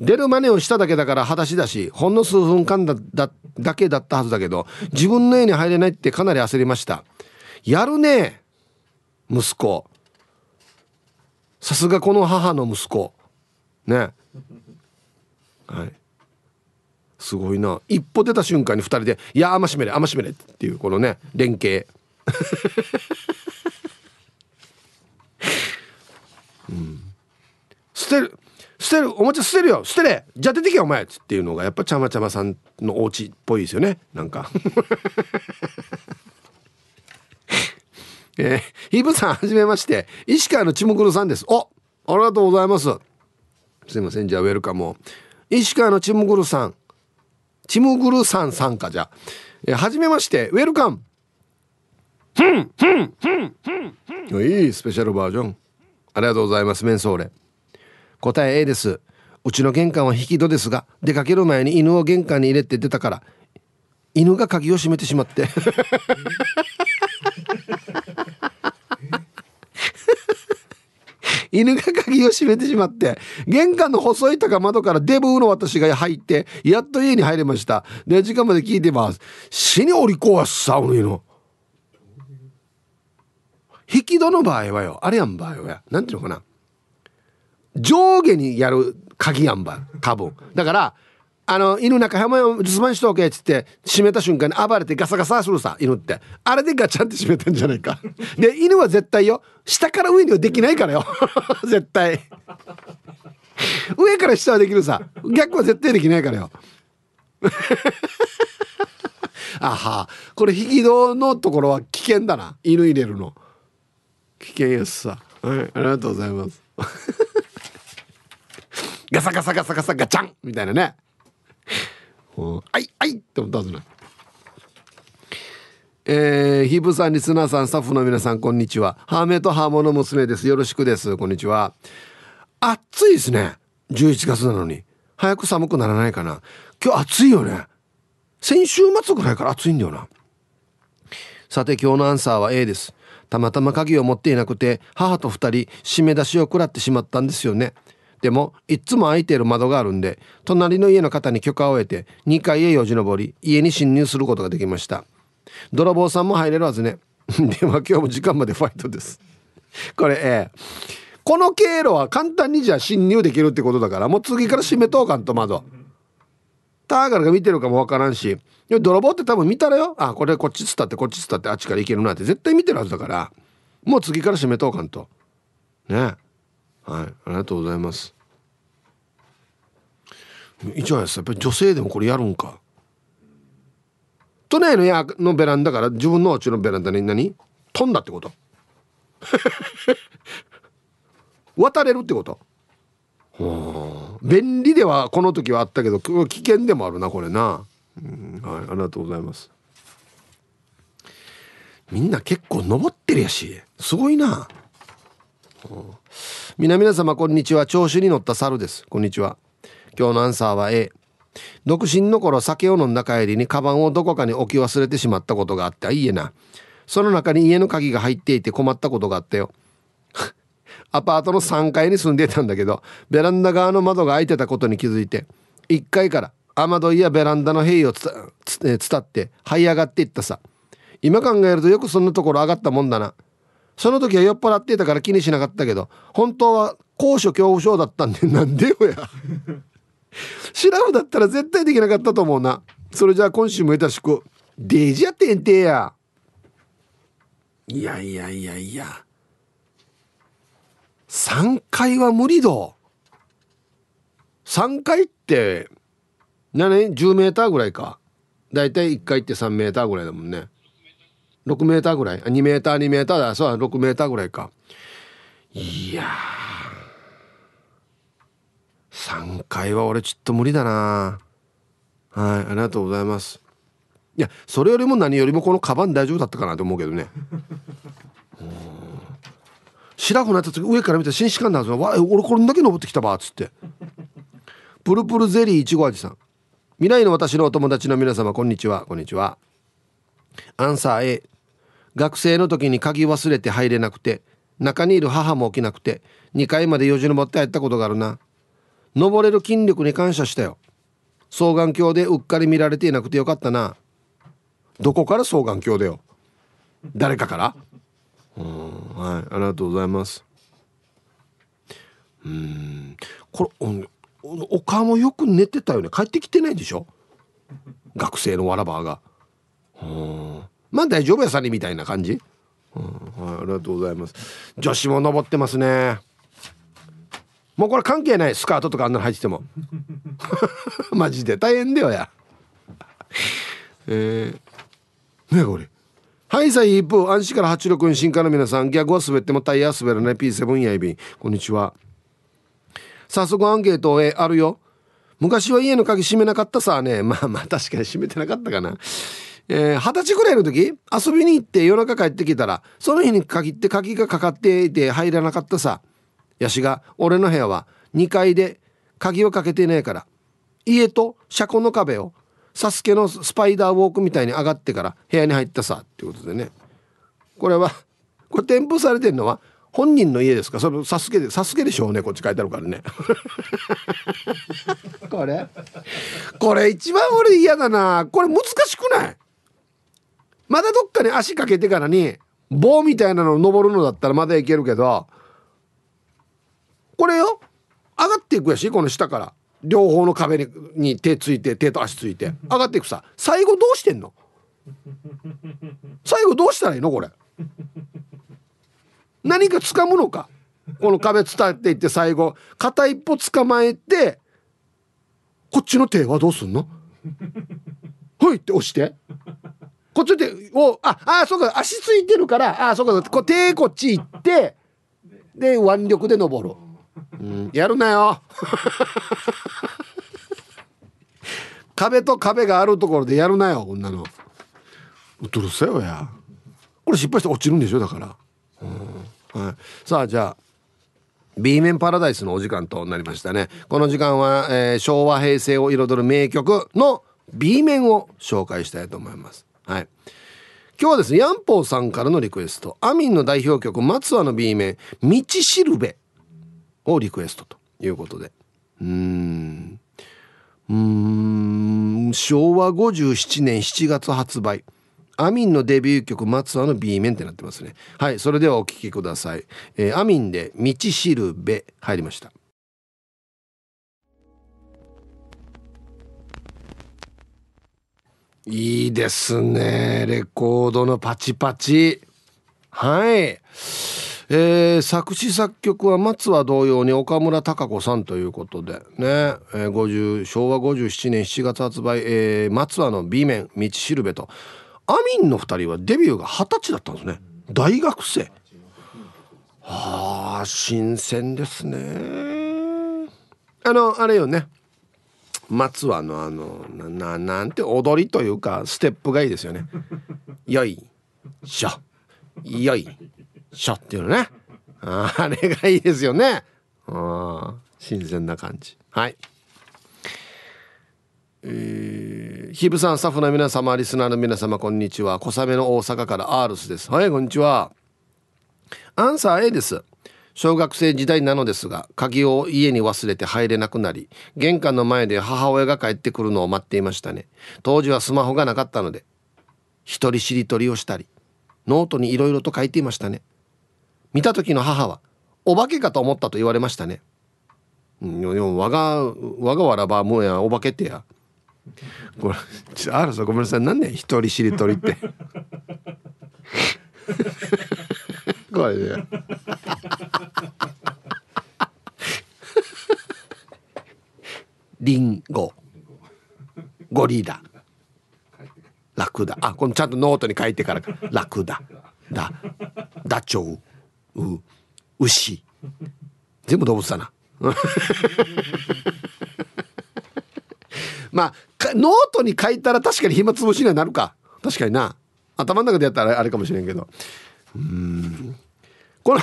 出る真似をしただけだから裸足だし、ほんの数分間だだだけだったはずだけど、自分の家に入れないってかなり焦りました。やるね息子。さすがこの母の息子。ね。はい。すごいな一歩出た瞬間に2人で「いやあましめれあましめれ」っていうこのね連携 うん、捨てる捨てるおもちゃ捨てるよ捨てれじゃあ出てけお前っつっていうのがやっぱちゃまちゃまさんのお家っぽいですよねなんか えー、ひぶさんはじめまして石川のちむくろさんですおありがとうございますすいませんじゃあウェルカム石川のちむくろさんチムグルさん参加じゃ。えはじめまして、ウェルカム。ふんふんふんふん。いいスペシャルバージョン。ありがとうございます、メンソーレ。答え A です。うちの玄関は引き戸ですが、出かける前に犬を玄関に入れて出たから、犬が鍵を閉めてしまって。犬が鍵を閉めてしまって、玄関の細い高窓からデブの私が入って、やっと家に入れました。で、時間まで聞いてます。死におりこわさ、おの犬。引き戸の場合はよ、あれやん場合は、なんていうのかな。上下にやる鍵やんば、多分。だから、あの犬中浜よ留守番しとけっつって閉めた瞬間に暴れてガサガサするさ犬ってあれでガチャンって閉めたんじゃないか で犬は絶対よ下から上にはできないからよ 絶対上から下はできるさ逆は絶対できないからよ あはこれ引き戸のところは危険だな犬入れるの危険やすさはいありがとうございますガサガサガサガサガチャンみたいなねあいあいって思ったはずなえー、ヒブさん、リスナーさん、スタッフの皆さん、こんにちは。ハーメイとハーモの娘です。よろしくです。こんにちは。暑いですね。11月なのに。早く寒くならないかな。今日暑いよね。先週末ぐらいから暑いんだよな。さて、今日のアンサーは A です。たまたま鍵を持っていなくて、母と2人、締め出しを食らってしまったんですよね。でもいっつも開いている窓があるんで隣の家の方に許可を得て2階へよじ登り家に侵入することができました泥棒さんも入れるはずね では今日も時間までファイトですこれえー、この経路は簡単にじゃあ侵入できるってことだからもう次から閉めとうかんと窓ターガルが見てるかもわからんし泥棒って多分見たらよあこれこっち伝ってこっち伝ってあっちから行けるなって絶対見てるはずだからもう次から閉めとうかんとねえはい、ありがとうございます。一応やっぱり女性でもこれやるんか。都内の家のベランダから自分のお家のベランダに何飛んだってこと 渡れるってこと便利ではこの時はあったけど危険でもあるなこれな、はい、ありがとうございますみんな結構登ってるやしすごいな、はあ皆皆様こんにちは調子に乗った猿ですこんにちは今日のアンサーは A 独身の頃酒を飲んだ帰りにカバンをどこかに置き忘れてしまったことがあったいいえなその中に家の鍵が入っていて困ったことがあったよ アパートの3階に住んでたんだけどベランダ側の窓が開いてたことに気づいて1階から雨どいやベランダの塀を伝って這い上がっていったさ今考えるとよくそんなところ上がったもんだなその時は酔っ払ってたから気にしなかったけど本当は高所恐怖症だったんで なんでよやシラフだったら絶対できなかったと思うなそれじゃあ今週もよたしくデジャテンテやいやいやいやいや3回は無理ど3回って何1 0ーぐらいかだいたい1回って3ーぐらいだもんね6メーターぐらい2メーター2メーターだそう6メーターぐらいかいやー3階は俺ちょっと無理だなはいありがとうございますいやそれよりも何よりもこのカバン大丈夫だったかなと思うけどねうん白くなった時上から見たら紳士官なんですよ「わ俺これだけ登ってきたば」っつって「プルプルゼリーいちご味さん」「未来の私のお友達の皆様こんにちはこんにちは」アンサー A 学生の時に鍵忘れて入れなくて中にいる母も起きなくて2階までよじ登ってやったことがあるな登れる筋力に感謝したよ双眼鏡でうっかり見られていなくてよかったなどこから双眼鏡だよ誰かからうんはいありがとうございますうんこれお母もよく寝てたよね帰ってきてないでしょ学生のわらばがうんまあ大丈夫やさにみたいな感じ、うん、はい、ありがとうございます女子も登ってますねもうこれ関係ないスカートとかあんなの入ってても マジで大変だよやえー、ねこれはいさあ、一風安心から八六に進化の皆さん逆は滑ってもタイヤ滑らない P7 やいびんこんにちは早速アンケートを、えあるよ昔は家の鍵閉めなかったさねまあまあ確かに閉めてなかったかなえー、歳ぐらいの時遊びに行って夜中帰ってきたらその日に限って鍵がかかっていて入らなかったさヤシが俺の部屋は2階で鍵をかけてないから家と車庫の壁をサスケのスパイダーウォークみたいに上がってから部屋に入ったさっていうことでねこれはこれ添付されてるのは本人の家ですかそのサスケでサスケでしょうねこっち書いてあるからね これこれ一番俺嫌だなこれ難しくないまだどっかに足かけてからに棒みたいなの登るのだったらまだいけるけどこれよ上がっていくやしこの下から両方の壁にに手ついて手と足ついて上がっていくさ最後どうしてんの最後どうしたらいいのこれ何か掴むのかこの壁伝っていって最後片一歩捕まえてこっちの手はどうすんのほいって押してこっちでおああそうか足ついてるからあそうかこう手こっち行ってで腕力で登る、うん、やるなよ 壁と壁があるところでやるなよこんなのうとるせよやこれ失敗して落ちるんでしょだから、うんはい、さあじゃあ B 面パラダイスのお時間となりましたねこの時間は、えー、昭和平成を彩る名曲の B 面を紹介したいと思いますはい。今日はですね、ヤンポーさんからのリクエスト、アミンの代表曲、松和の B 面、道しるべをリクエストということで。うーん。うーん、昭和57年7月発売。アミンのデビュー曲、松和の B 面ってなってますね。はい、それではお聴きください。えー、アミンで、道しるべ入りました。いいですね。レコードのパチパチ。はい。えー、作詞作曲は松は同様に岡村孝子さんということでね、えー、50昭和57年7月発売、えー、松はの B 面「道しるべと」とアミンの2人はデビューが二十歳だったんですね大学生はあ新鮮ですねあのあれよね松はのあのななんて踊りというかステップがいいですよね。よいしょよいしょっていうのねああれがいいですよね。あ新鮮な感じ。はい。えー、ひぶさんスタッフの皆様リスナーの皆様こんにちは小雨の大阪からアールスですはいこんにちはアンサー A です小学生時代なのですが鍵を家に忘れて入れなくなり玄関の前で母親が帰ってくるのを待っていましたね当時はスマホがなかったので一人しりとりをしたりノートにいろいろと書いていましたね見た時の母はお化けかと思ったと言われましたねうん我が我がわらばもうやお化けってやこれあるさごめんなさい何で一人しりとりってこれ。リンゴ。ゴリラ。ラクダ。あ、このちゃんとノートに書いてからか。ラクダ。だ。ダチョウ。う。牛。全部動物だな。まあノートに書いたら確かに暇つぶしにはなるか確かにな頭の中でやったらあれかもしれんけどうんこの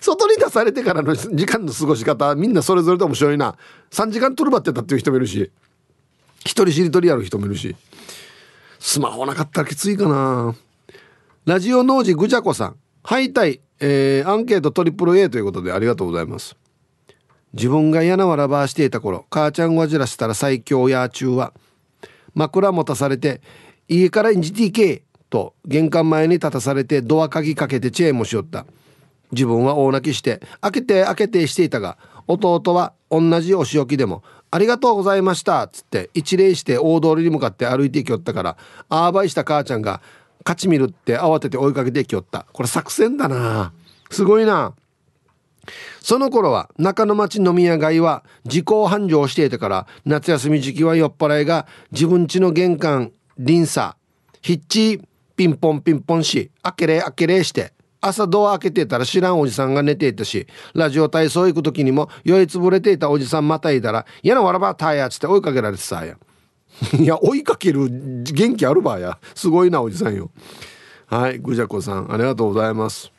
外に出されてからの時間の過ごし方みんなそれぞれで面白いな3時間トルバってたっていう人もいるし一人しりとりやる人もいるしスマホなかったらきついかなラジオ農事ぐじゃこさん敗退、えー、アンケートトリプル a ということでありがとうございます自分が嫌なわらばしていた頃母ちゃんをじらしたら最強や中は枕もたされて家から NGTK と玄関前に立たされてドア鍵かけてチェーンもしよった自分は大泣きして開けて開けてしていたが弟は同じお仕置きでも「ありがとうございました」っつって一礼して大通りに向かって歩いていきよったからあーばいした母ちゃんが「勝ち見る」って慌てて追いかけてきよったこれ作戦だなすごいなその頃は中野町飲み屋街は時効繁盛していたから夏休み時期は酔っ払いが自分家の玄関輪差ヒッチピンポンピンポンし開けれ開けれして朝ドア開けてたら知らんおじさんが寝ていたしラジオ体操行く時にも酔いつぶれていたおじさんまたいたら「嫌なわらばたや」つって追いかけられてさや いや追いかける元気あるばやすごいなおじさんよはいぐじゃこさんありがとうございます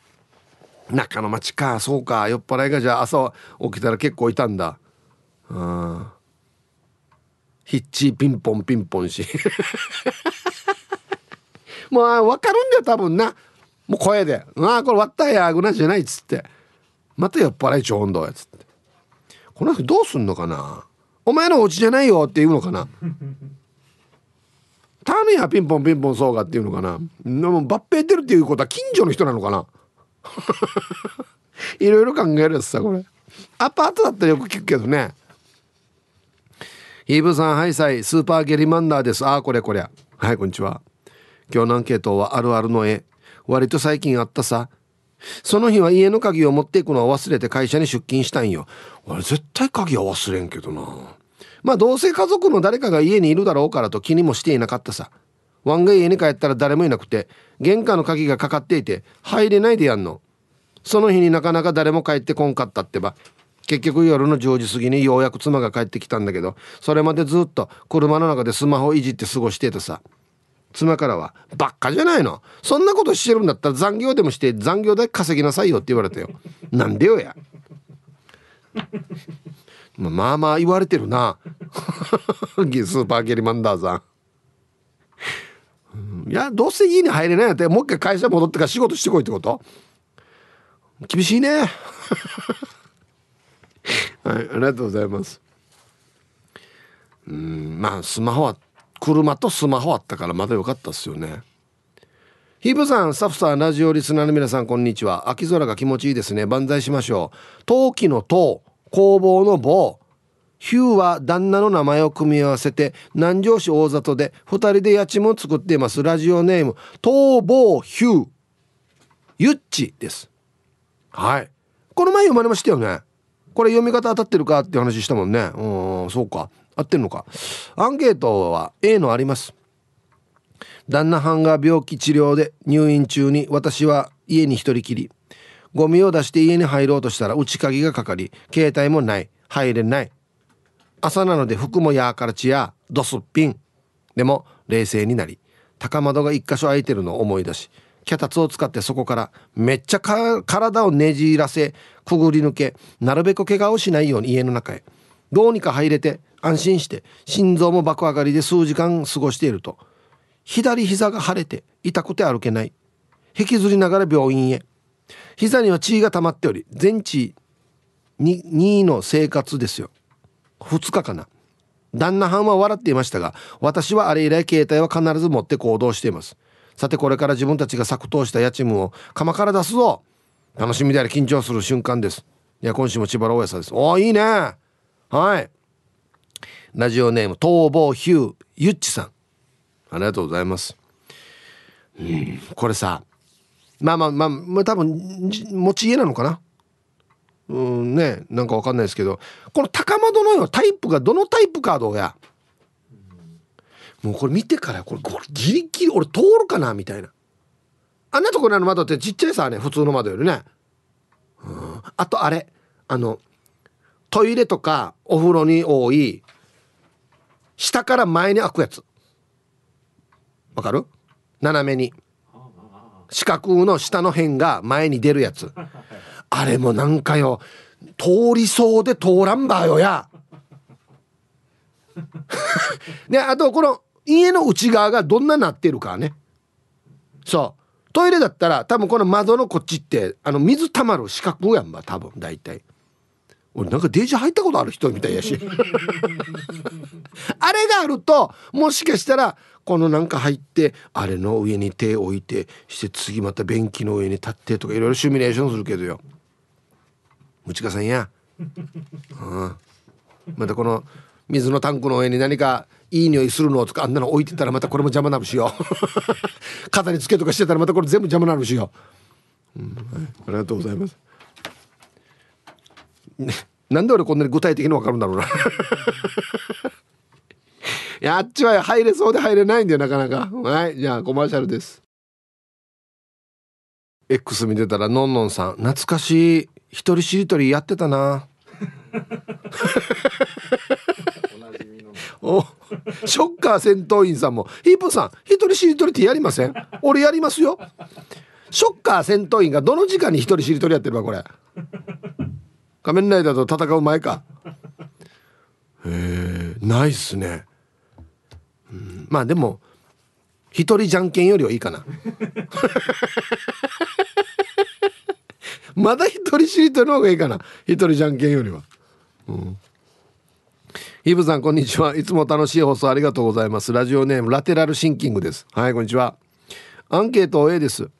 中の町かそうか酔っ払いがじゃあ朝起きたら結構いたんだうんヒッチピンポンピンポンしもう分かるんだよ多分なもう声で「ああこれ割ったやぐなじゃない」っつって「また酔っ払いちょ頭どや」っつってこの人どうすんのかなお前のお家じゃないよって言うのかなターンやピンポンピンポンそうかっていうのかなも抜兵出るっていうことは近所の人なのかな いろいろ考えるやつさこれアパートだったらよく聞くけどねイーブさんハイサイスーパーゲリマンダーですああこれこりゃはいこんにちは今日のアンケートはあるあるの絵割と最近あったさその日は家の鍵を持っていくのを忘れて会社に出勤したんよ俺絶対鍵は忘れんけどなまあどうせ家族の誰かが家にいるだろうからと気にもしていなかったさワンが家に帰ったら誰もいなくて玄関の鍵がかかっていて入れないでやんのその日になかなか誰も帰ってこんかったってば結局夜の10時過ぎにようやく妻が帰ってきたんだけどそれまでずっと車の中でスマホをいじって過ごしてたさ妻からは「ばっかじゃないのそんなことしてるんだったら残業でもして残業代稼ぎなさいよ」って言われたよなんでよやまあまあ言われてるな スーパーゲリマンダーさんいやどうせ家に入れないなんてもう一回会社戻ってから仕事してこいってこと厳しいね はいありがとうございますうんまあスマホは車とスマホあったからまだ良かったっすよねヒブさん、スタッフさん、ラジオリスナーの皆さん、こんにちは。秋空が気持ちいいですね。万歳しましょう。陶器の塔、工房の棒。ヒューは旦那の名前を組み合わせて、南城市大里で2人で家賃も作っています。ラジオネーム、逃亡ヒュー。ゆっちです。はい。この前読まれましたよね。これ読み方当たってるかって話したもんね。うん、そうか。合ってるのかアンケートは A のあります旦那班んが病気治療で入院中に私は家に一人きりゴミを出して家に入ろうとしたら内鍵がかかり携帯もない入れない朝なので服もやーからちやドスっピンでも冷静になり高窓が一箇所空いてるのを思い出し脚立を使ってそこからめっちゃ体をねじらせくぐり抜けなるべく怪我をしないように家の中へどうにか入れて安心して心臓も爆上がりで数時間過ごしていると左膝が腫れて痛くて歩けない引きずりながら病院へ膝には血が溜まっており全治2位の生活ですよ2日かな旦那はんは笑っていましたが私はあれ以来携帯は必ず持って行動していますさてこれから自分たちが作投した家賃を釜から出すぞ楽しみであり緊張する瞬間ですいや今週も千葉大家さんですおおいいねはいラジオネーム逃亡ヒューゆっちさんありがとうございますうんこれさまあまあまあ、まあ、多分持ち家なのかなうんねなんかわかんないですけどこの高円のよタイプがどのタイプかどうやもうこれ見てからこれこれギリギリ俺通るかなみたいなあんなところの窓ってちっちゃいさね普通の窓よりね、うん、あとあれあのトイレとかお風呂に多い下から前に開くやつわかる斜めに四角の下の辺が前に出るやつあれもなんかよ通りそうで通らんばよやね あとこの家の内側がどんななってるかねそうトイレだったら多分この窓のこっちってあの水たまる四角やんば多分大体俺なんかデージ入ったことある人みたいやし あれがあるともしかしたらこのなんか入ってあれの上に手を置いてして次また便器の上に立ってとかいろいろシミュレーションするけどよムチカさんや、うん、またこの水のタンクの上に何かいい匂いするのをとかあんなの置いてたらまたこれも邪魔なるしよ 肩につけとかしてたらまたこれ全部邪魔なるしよ、うんありがとうございます なんで俺こんなに具体的に分かるんだろうな やっちは入れそうで入れないんだよなかなかはいじゃあコマーシャルです X 見てたらのんのんさん懐かしい一人しりとりやってたな おショッカー戦闘員さんも「ヒープさん一人しりとりってやりません俺やりますよ」ショッカー戦闘員がどの時間に一人しりとりやってるわこれ仮面ライダーと戦う前かへえないっすね、うん、まあでも一人じゃんけんよりはいいかなまだ一人しりとりの方がいいかな一人じゃんけんよりはうんイブさんこんにちはいつも楽しい放送ありがとうございますラジオネームラテラルシンキングですはいこんにちはアンケート A です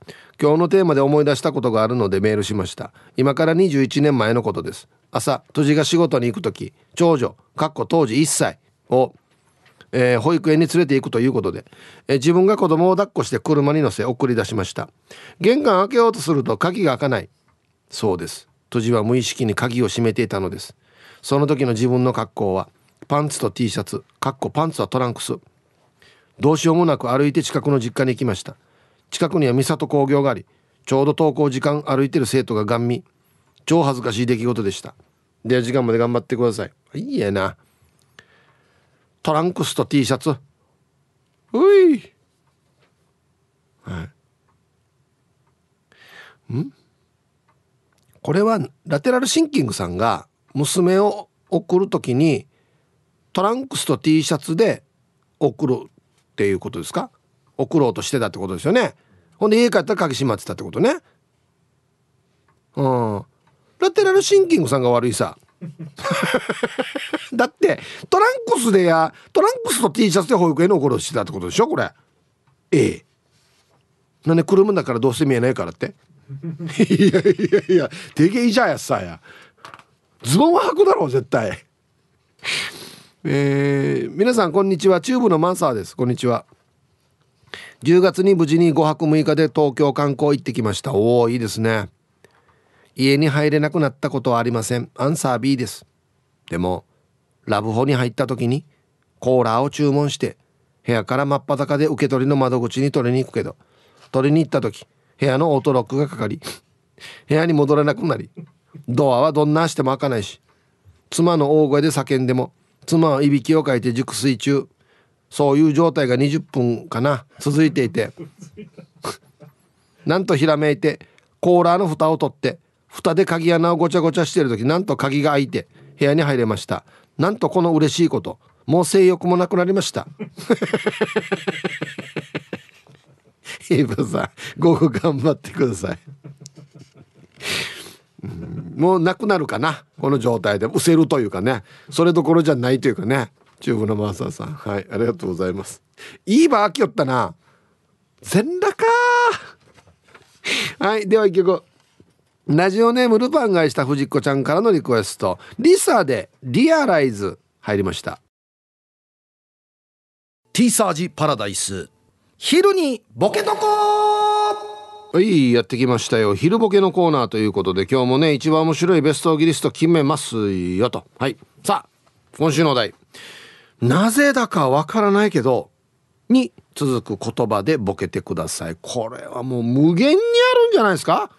今日のテーマで思い出したことがあるのでメールしました今から21年前のことです朝とじが仕事に行く時長女かっこ当時1歳を、えー、保育園に連れて行くということで、えー、自分が子供を抱っこして車に乗せ送り出しました玄関開けようとすると鍵が開かないそうですとじは無意識に鍵を閉めていたのですその時の自分の格好はパンツと T シャツかっこパンツはトランクスどうしようもなく歩いて近くの実家に行きました近くには三郷工業がありちょうど登校時間歩いてる生徒がガン見超恥ずかしい出来事でしたでは時間まで頑張ってくださいいいえなトランクスと T シャツういはいんこれはラテラルシンキングさんが娘を送る時にトランクスと T シャツで送るっていうことですか送ろうとしてたってことですよねほんで家帰ったら鍵閉まってたってことねうんラテラルシンキングさんが悪いさ だってトランクスでやトランクスと T シャツで保育園の送ろうとしてたってことでしょこれええなんで車だからどうせ見えないからっていやいやいやでけえじゃやさやズボンは履くだろう絶対えー、皆さんこんにちはチューブのマンサーですこんにちは10月に無事に5泊6日で東京観光行ってきましたおおいいですね家に入れなくなったことはありませんアンサー B ですでもラブホに入った時にコーラを注文して部屋から真っ裸で受け取りの窓口に取りに行くけど取りに行った時部屋のオートロックがかかり部屋に戻らなくなりドアはどんな足でも開かないし妻の大声で叫んでも妻はいびきをかいて熟睡中そういう状態が20分かな続いていて なんとひらめいてコーラーの蓋を取って蓋で鍵穴をごちゃごちゃしている時なんと鍵が開いて部屋に入れましたなんとこの嬉しいこともう性欲もなくなりました イブさん午後頑張ってくださいうん、もうなくなるかなこの状態で失せるというかねそれどころじゃないというかね中部のマーサーさんはいありがとうございますいいバーキよったな全裸かはいでは一曲ラジオネームルパンがした藤子ちゃんからのリクエストリサでリアライズ入りましたティーサージパラダイス昼にボケとこはいやってきましたよ昼ボケのコーナーということで今日もね一番面白いベストギリスト決めますよとはいさあ今週のお題なぜだかわからないけど、に続く言葉でボケてください。これはもう無限にあるんじゃないですか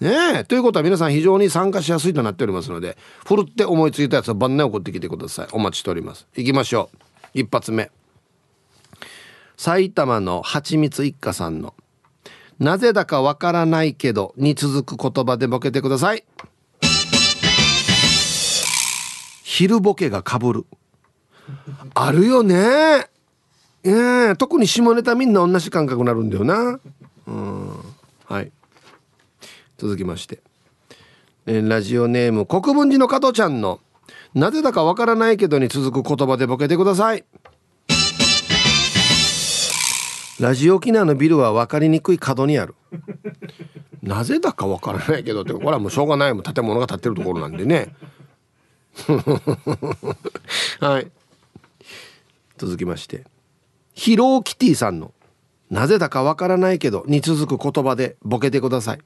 ねえ。ということは皆さん非常に参加しやすいとなっておりますので、ふるって思いついたやつは晩年送ってきてください。お待ちしております。行きましょう。一発目。埼玉のはちみつ一家さんの「なぜだかわからないけど」に続く言葉でボケてください。昼ボケがかぶる。あるよねえー、特に下ネタみんな同じ感覚になるんだよなうんはい続きまして、えー、ラジオネーム国分寺の加藤ちゃんの「なぜだかわからないけど」に続く言葉でボケてくださいラジオ機縄のビルは分かりにくい角にあるなぜだか分からないけどってこれはもうしょうがないもん建物が建ってるところなんでね はい続きましてヒローキティさんの「なぜだかわからないけど」に続く言葉でボケてください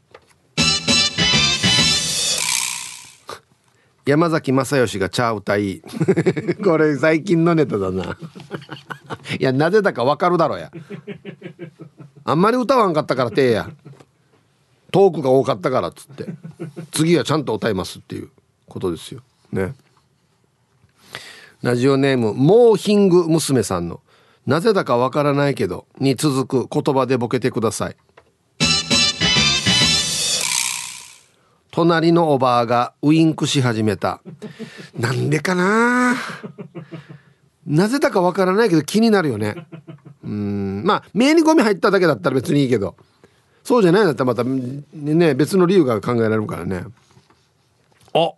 山崎正義が「チャー歌い」これ最近のネタだな いやなぜだかわかるだろやあんまり歌わんかったからてえやトークが多かったからっつって次はちゃんと歌いますっていうことですよねラジオネームモーヒング娘。さんの「なぜだかわからないけど」に続く言葉でボケてください隣のおばあがウインクし始めたなんでかななぜだかわからないけど気になるよねうんまあ目にゴミ入っただけだったら別にいいけどそうじゃないんだったらまたね別の理由が考えられるからねあ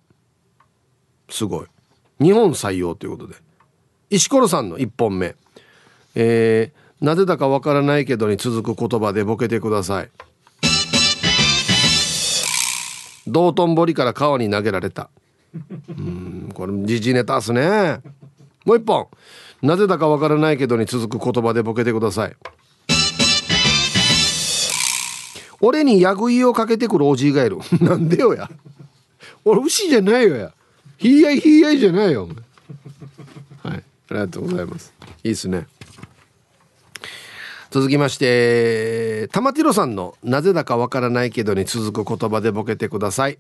すごい日本採用ということで石ころさんの1本目えー、なぜだかわからないけどに続く言葉でボケてください道頓堀から川に投げられたうんこれ時事ネタっすねもう一本なぜだかわからないけどに続く言葉でボケてください俺にヤグイをかけてくるおじいがいる なんでよや俺牛じゃないよやひいやいひいやいじゃないよ はいありがとうございますいいですね続きまして玉ティロさんの「なぜだかわからないけど」に続く言葉でボケてください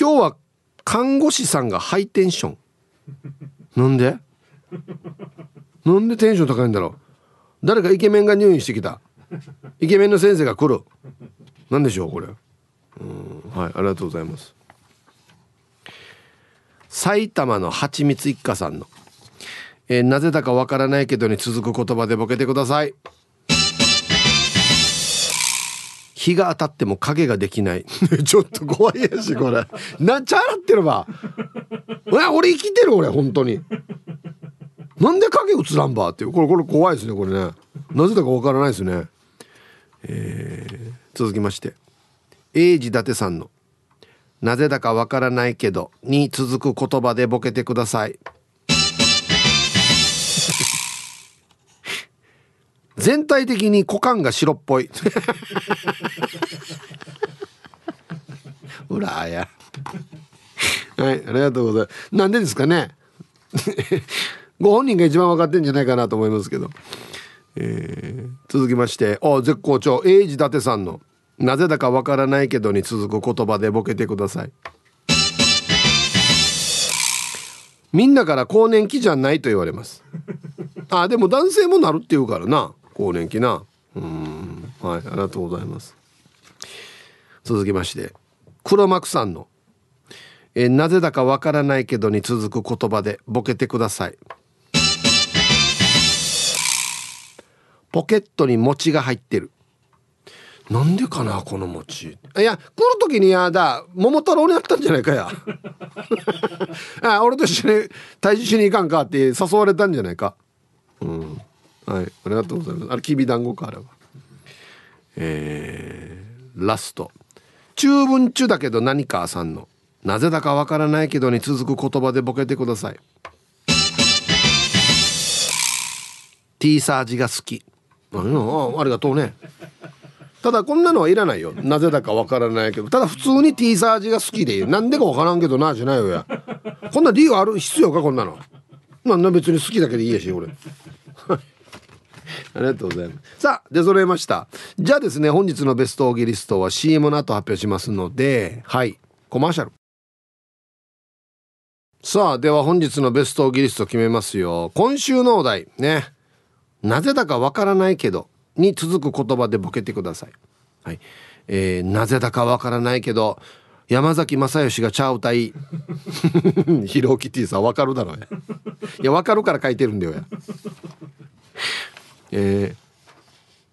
今日は看護師さんがハイテンションなんでなんでテンション高いんだろう誰かイケメンが入院してきたイケメンの先生が来る何でしょうこれはいありがとうございます埼玉のはちみつ一家さんの、えー、なぜだかわからないけどに続く言葉でボケてください日が当たっても影ができない ちょっと怖いやしこれなちゃらってれば俺生きてる俺本当になんで影映らんばっていうこれこれ怖いですねこれねなぜだかわからないですねえー、続きまして英治伊達さんの「なぜだかわからないけど」に続く言葉でボケてください全体的に股間が白っぽい うらやはいありがとうございますなんでですかねご本人が一番分かってんじゃないかなと思いますけど、えー、続きましてお絶好調英治伊達さんの「なぜだかわからないけどに続く言葉でボケてくださいみんなから更年期じゃないと言われますあでも男性もなるって言うからな更年期なうんはいありがとうございます続きまして黒幕さんのえ「なぜだかわからないけど」に続く言葉でボケてくださいポケットに餅が入ってるなんでかなこの餅いや来る時にやだ桃太郎になったんじゃないかや あ俺と一緒に退治しに行かんかって誘われたんじゃないかうんはいありがとうございますあれきびだんごかあれはえー、ラスト中文中だけど何かさんのなぜだかわからないけどに続く言葉でボケてください T サージが好きああありがとうねただこんなのはいらないよなぜだかわからないけどただ普通に T サージが好きでなんでかわからんけどなじゃないよやこんな理由ある必要かこんなのまあな別に好きだけでいいやし俺ありがとうございます。さあ、出揃えました。じゃあですね、本日のベストオーギリストは CM の後発表しますので、はい、コマーシャル。さあ、では本日のベストオーギリスト決めますよ。今週のお題、ね。なぜだかわからないけど、に続く言葉でボケてください。はい。えー、なぜだかわからないけど、山崎正義がちゃうたい。ヒロキティさんわかるだろうや。いや、わかるから書いてるんだよや。え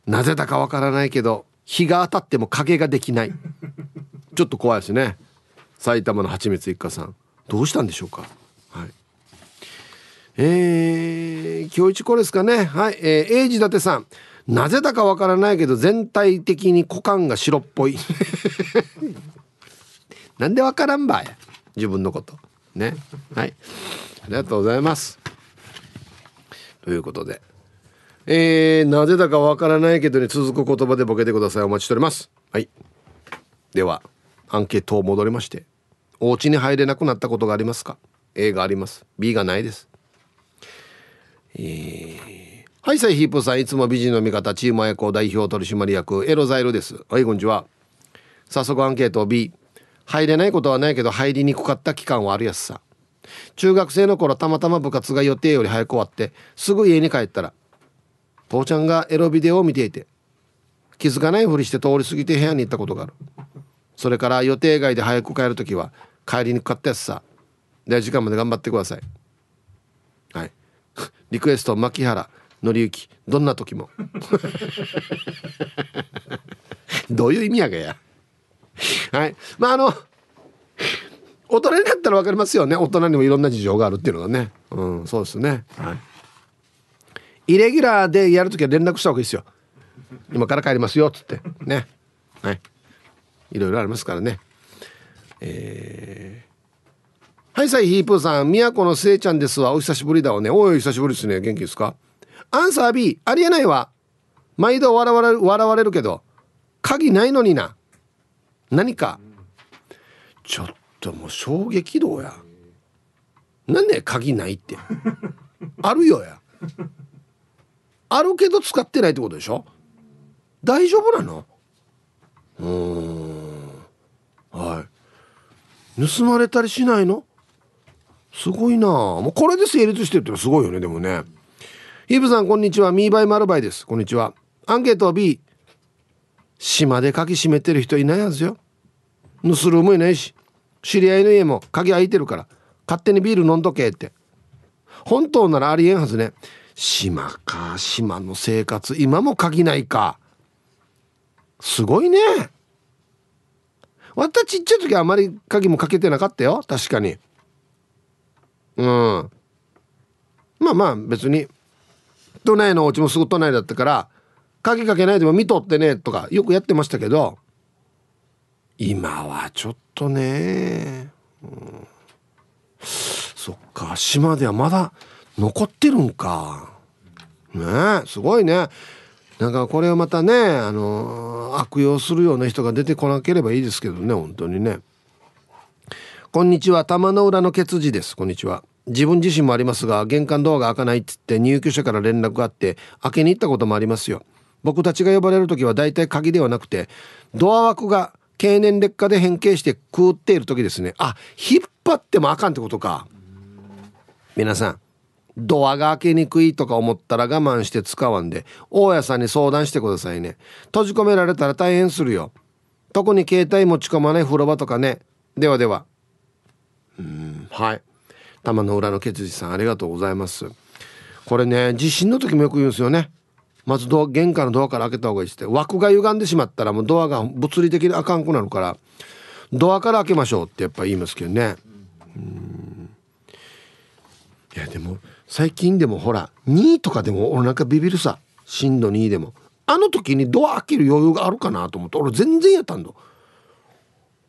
ー、なぜだかわからないけど、日が当たっても影ができない。ちょっと怖いですね。埼玉の蜂蜜一家さん。どうしたんでしょうかはい。えー、今日一これですかね。はい。えー、エイジ伊達さん。なぜだかわからないけど全体的に股間が白っぽい なんでわからんばい自分のことねはいありがとうございますということでえー、なぜだかわからないけどに続く言葉でボケてくださいお待ちしておりますはいではアンケートを戻りましてお家に入れなくなったことがありますか A があります B がないですえーはい、さいヒープさん、いつも美人の味方、チーム愛好代表取締役、エロザイルです。はい、こんにちは。早速アンケート B。入れないことはないけど、入りにくかった期間はあるやつさ。中学生の頃、たまたま部活が予定より早く終わって、すぐ家に帰ったら、父ちゃんがエロビデオを見ていて、気づかないふりして通り過ぎて部屋に行ったことがある。それから予定外で早く帰るときは、帰りにくかったやつさ。では時間まで頑張ってください。はい。リクエスト、牧原。のりゆきどんな時も どういう意味やがやはいまああの大人になったら分かりますよね大人にもいろんな事情があるっていうのがねうんそうですねはいイレギュラーでやるときは連絡した方がいいですよ今から帰りますよっつってねはいいろいろありますからねえーはいさいヒープーさん、宮古のせいちゃんですわ。お久しぶりだわね。おい、久しぶりですね。元気ですかアンサー B ありえないわ毎度笑われる笑われるけど鍵ないのにな何かちょっともう衝撃度やなんで鍵ないってあるよやあるけど使ってないってことでしょ大丈夫なのうんはい盗まれたりしないのすごいなもうこれで成立してるってすごいよねでもねイブさんこんにちはミーバイマルバイですこんにちはアンケート B 島で鍵閉めてる人いないはずよ盗るもいないし知り合いの家も鍵開いてるから勝手にビール飲んどけって本当ならありえんはずね島か島の生活今も鍵ないかすごいね私ちっちゃい時はあまり鍵もかけてなかったよ確かにうんまあまあ別に都内のお家もすぐ都内だったから鍵かけないでも見とってねとかよくやってましたけど今はちょっとね、うん、そっか島ではまだ残ってるんかねえすごいねなんかこれをまたねあの悪用するような人が出てこなければいいですけどね本当にねこんにちは玉の浦のケツジですこんにちは自分自身もありますが玄関ドアが開かないっつって入居者から連絡があって開けに行ったこともありますよ僕たちが呼ばれる時は大体鍵ではなくてドア枠が経年劣化で変形して食っている時ですねあ引っ張ってもあかんってことか皆さんドアが開けにくいとか思ったら我慢して使わんで大家さんに相談してくださいね閉じ込められたら大変するよ特に携帯持ち込まない風呂場とかねではではうんはい玉の裏のケツジさんありがとうございますこれね地震の時もよく言うんですよねまずド玄関のドアから開けた方がいいって枠が歪んでしまったらもうドアが物理的にあかんくなるからドアから開けましょうってやっぱ言いますけどねうんいやでも最近でもほら2とかでも俺なんかビビるさ震度2でもあの時にドア開ける余裕があるかなと思って俺全然やったんだ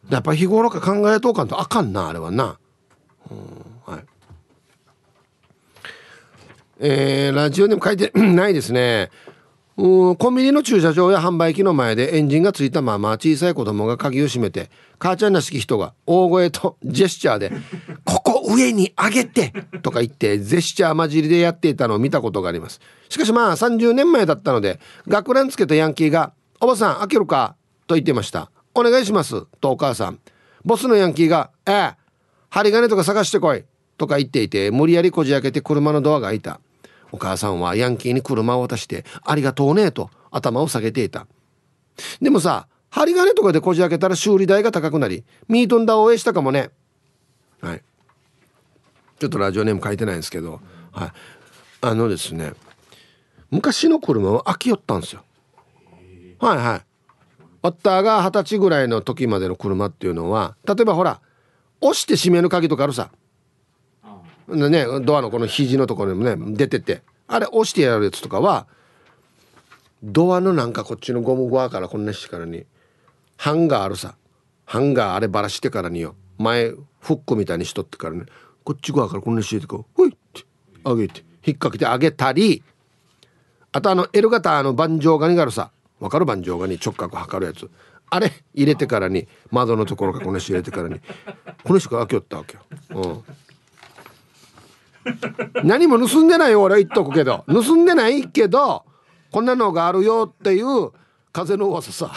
やっぱ日頃から考えとうかんとあかんなあれはなうんえー、ラジオにも書いて ないですね。うん、コンビニの駐車場や販売機の前でエンジンがついたまま小さい子供が鍵を閉めて、母ちゃんらしき人が大声とジェスチャーで、ここ上に上げてとか言って、ジェスチャー混じりでやっていたのを見たことがあります。しかしまあ30年前だったので、学ランつけたヤンキーが、おばさん開けるかと言ってました。お願いしますとお母さん。ボスのヤンキーが、ええ、針金とか探してこいとか言っていて、無理やりこじ開けて車のドアが開いた。お母さんはヤンキーに車を渡してありがとうねと頭を下げていた。でもさ、針金とかでこじ開けたら修理代が高くなり、ミートンダ応援したかもね。はい。ちょっとラジオネーム書いてないんですけど、はい。あのですね、昔の車は空きよったんですよ。はいはい。バッターが二十歳ぐらいの時までの車っていうのは、例えばほら、押して閉める鍵とかあるさ。ね、ドアのこの肘のところにもね出ててあれ押してやるやつとかはドアのなんかこっちのゴム側からこんなしてからにハンガーあるさハンガーあれバラしてからによ前フックみたいにしとってからねこっち側からこんなしててこうほいって上げて引っ掛けて上げたりあとあの L 型の盤上ガニがあるさわかる盤上ガニ直角測るやつあれ入れてからに窓のところからこの人入れてからにこの人が開けよったわけよ。うん 何も盗んでないよ俺は言っとくけど盗んでないけどこんなのがあるよっていう風の噂さ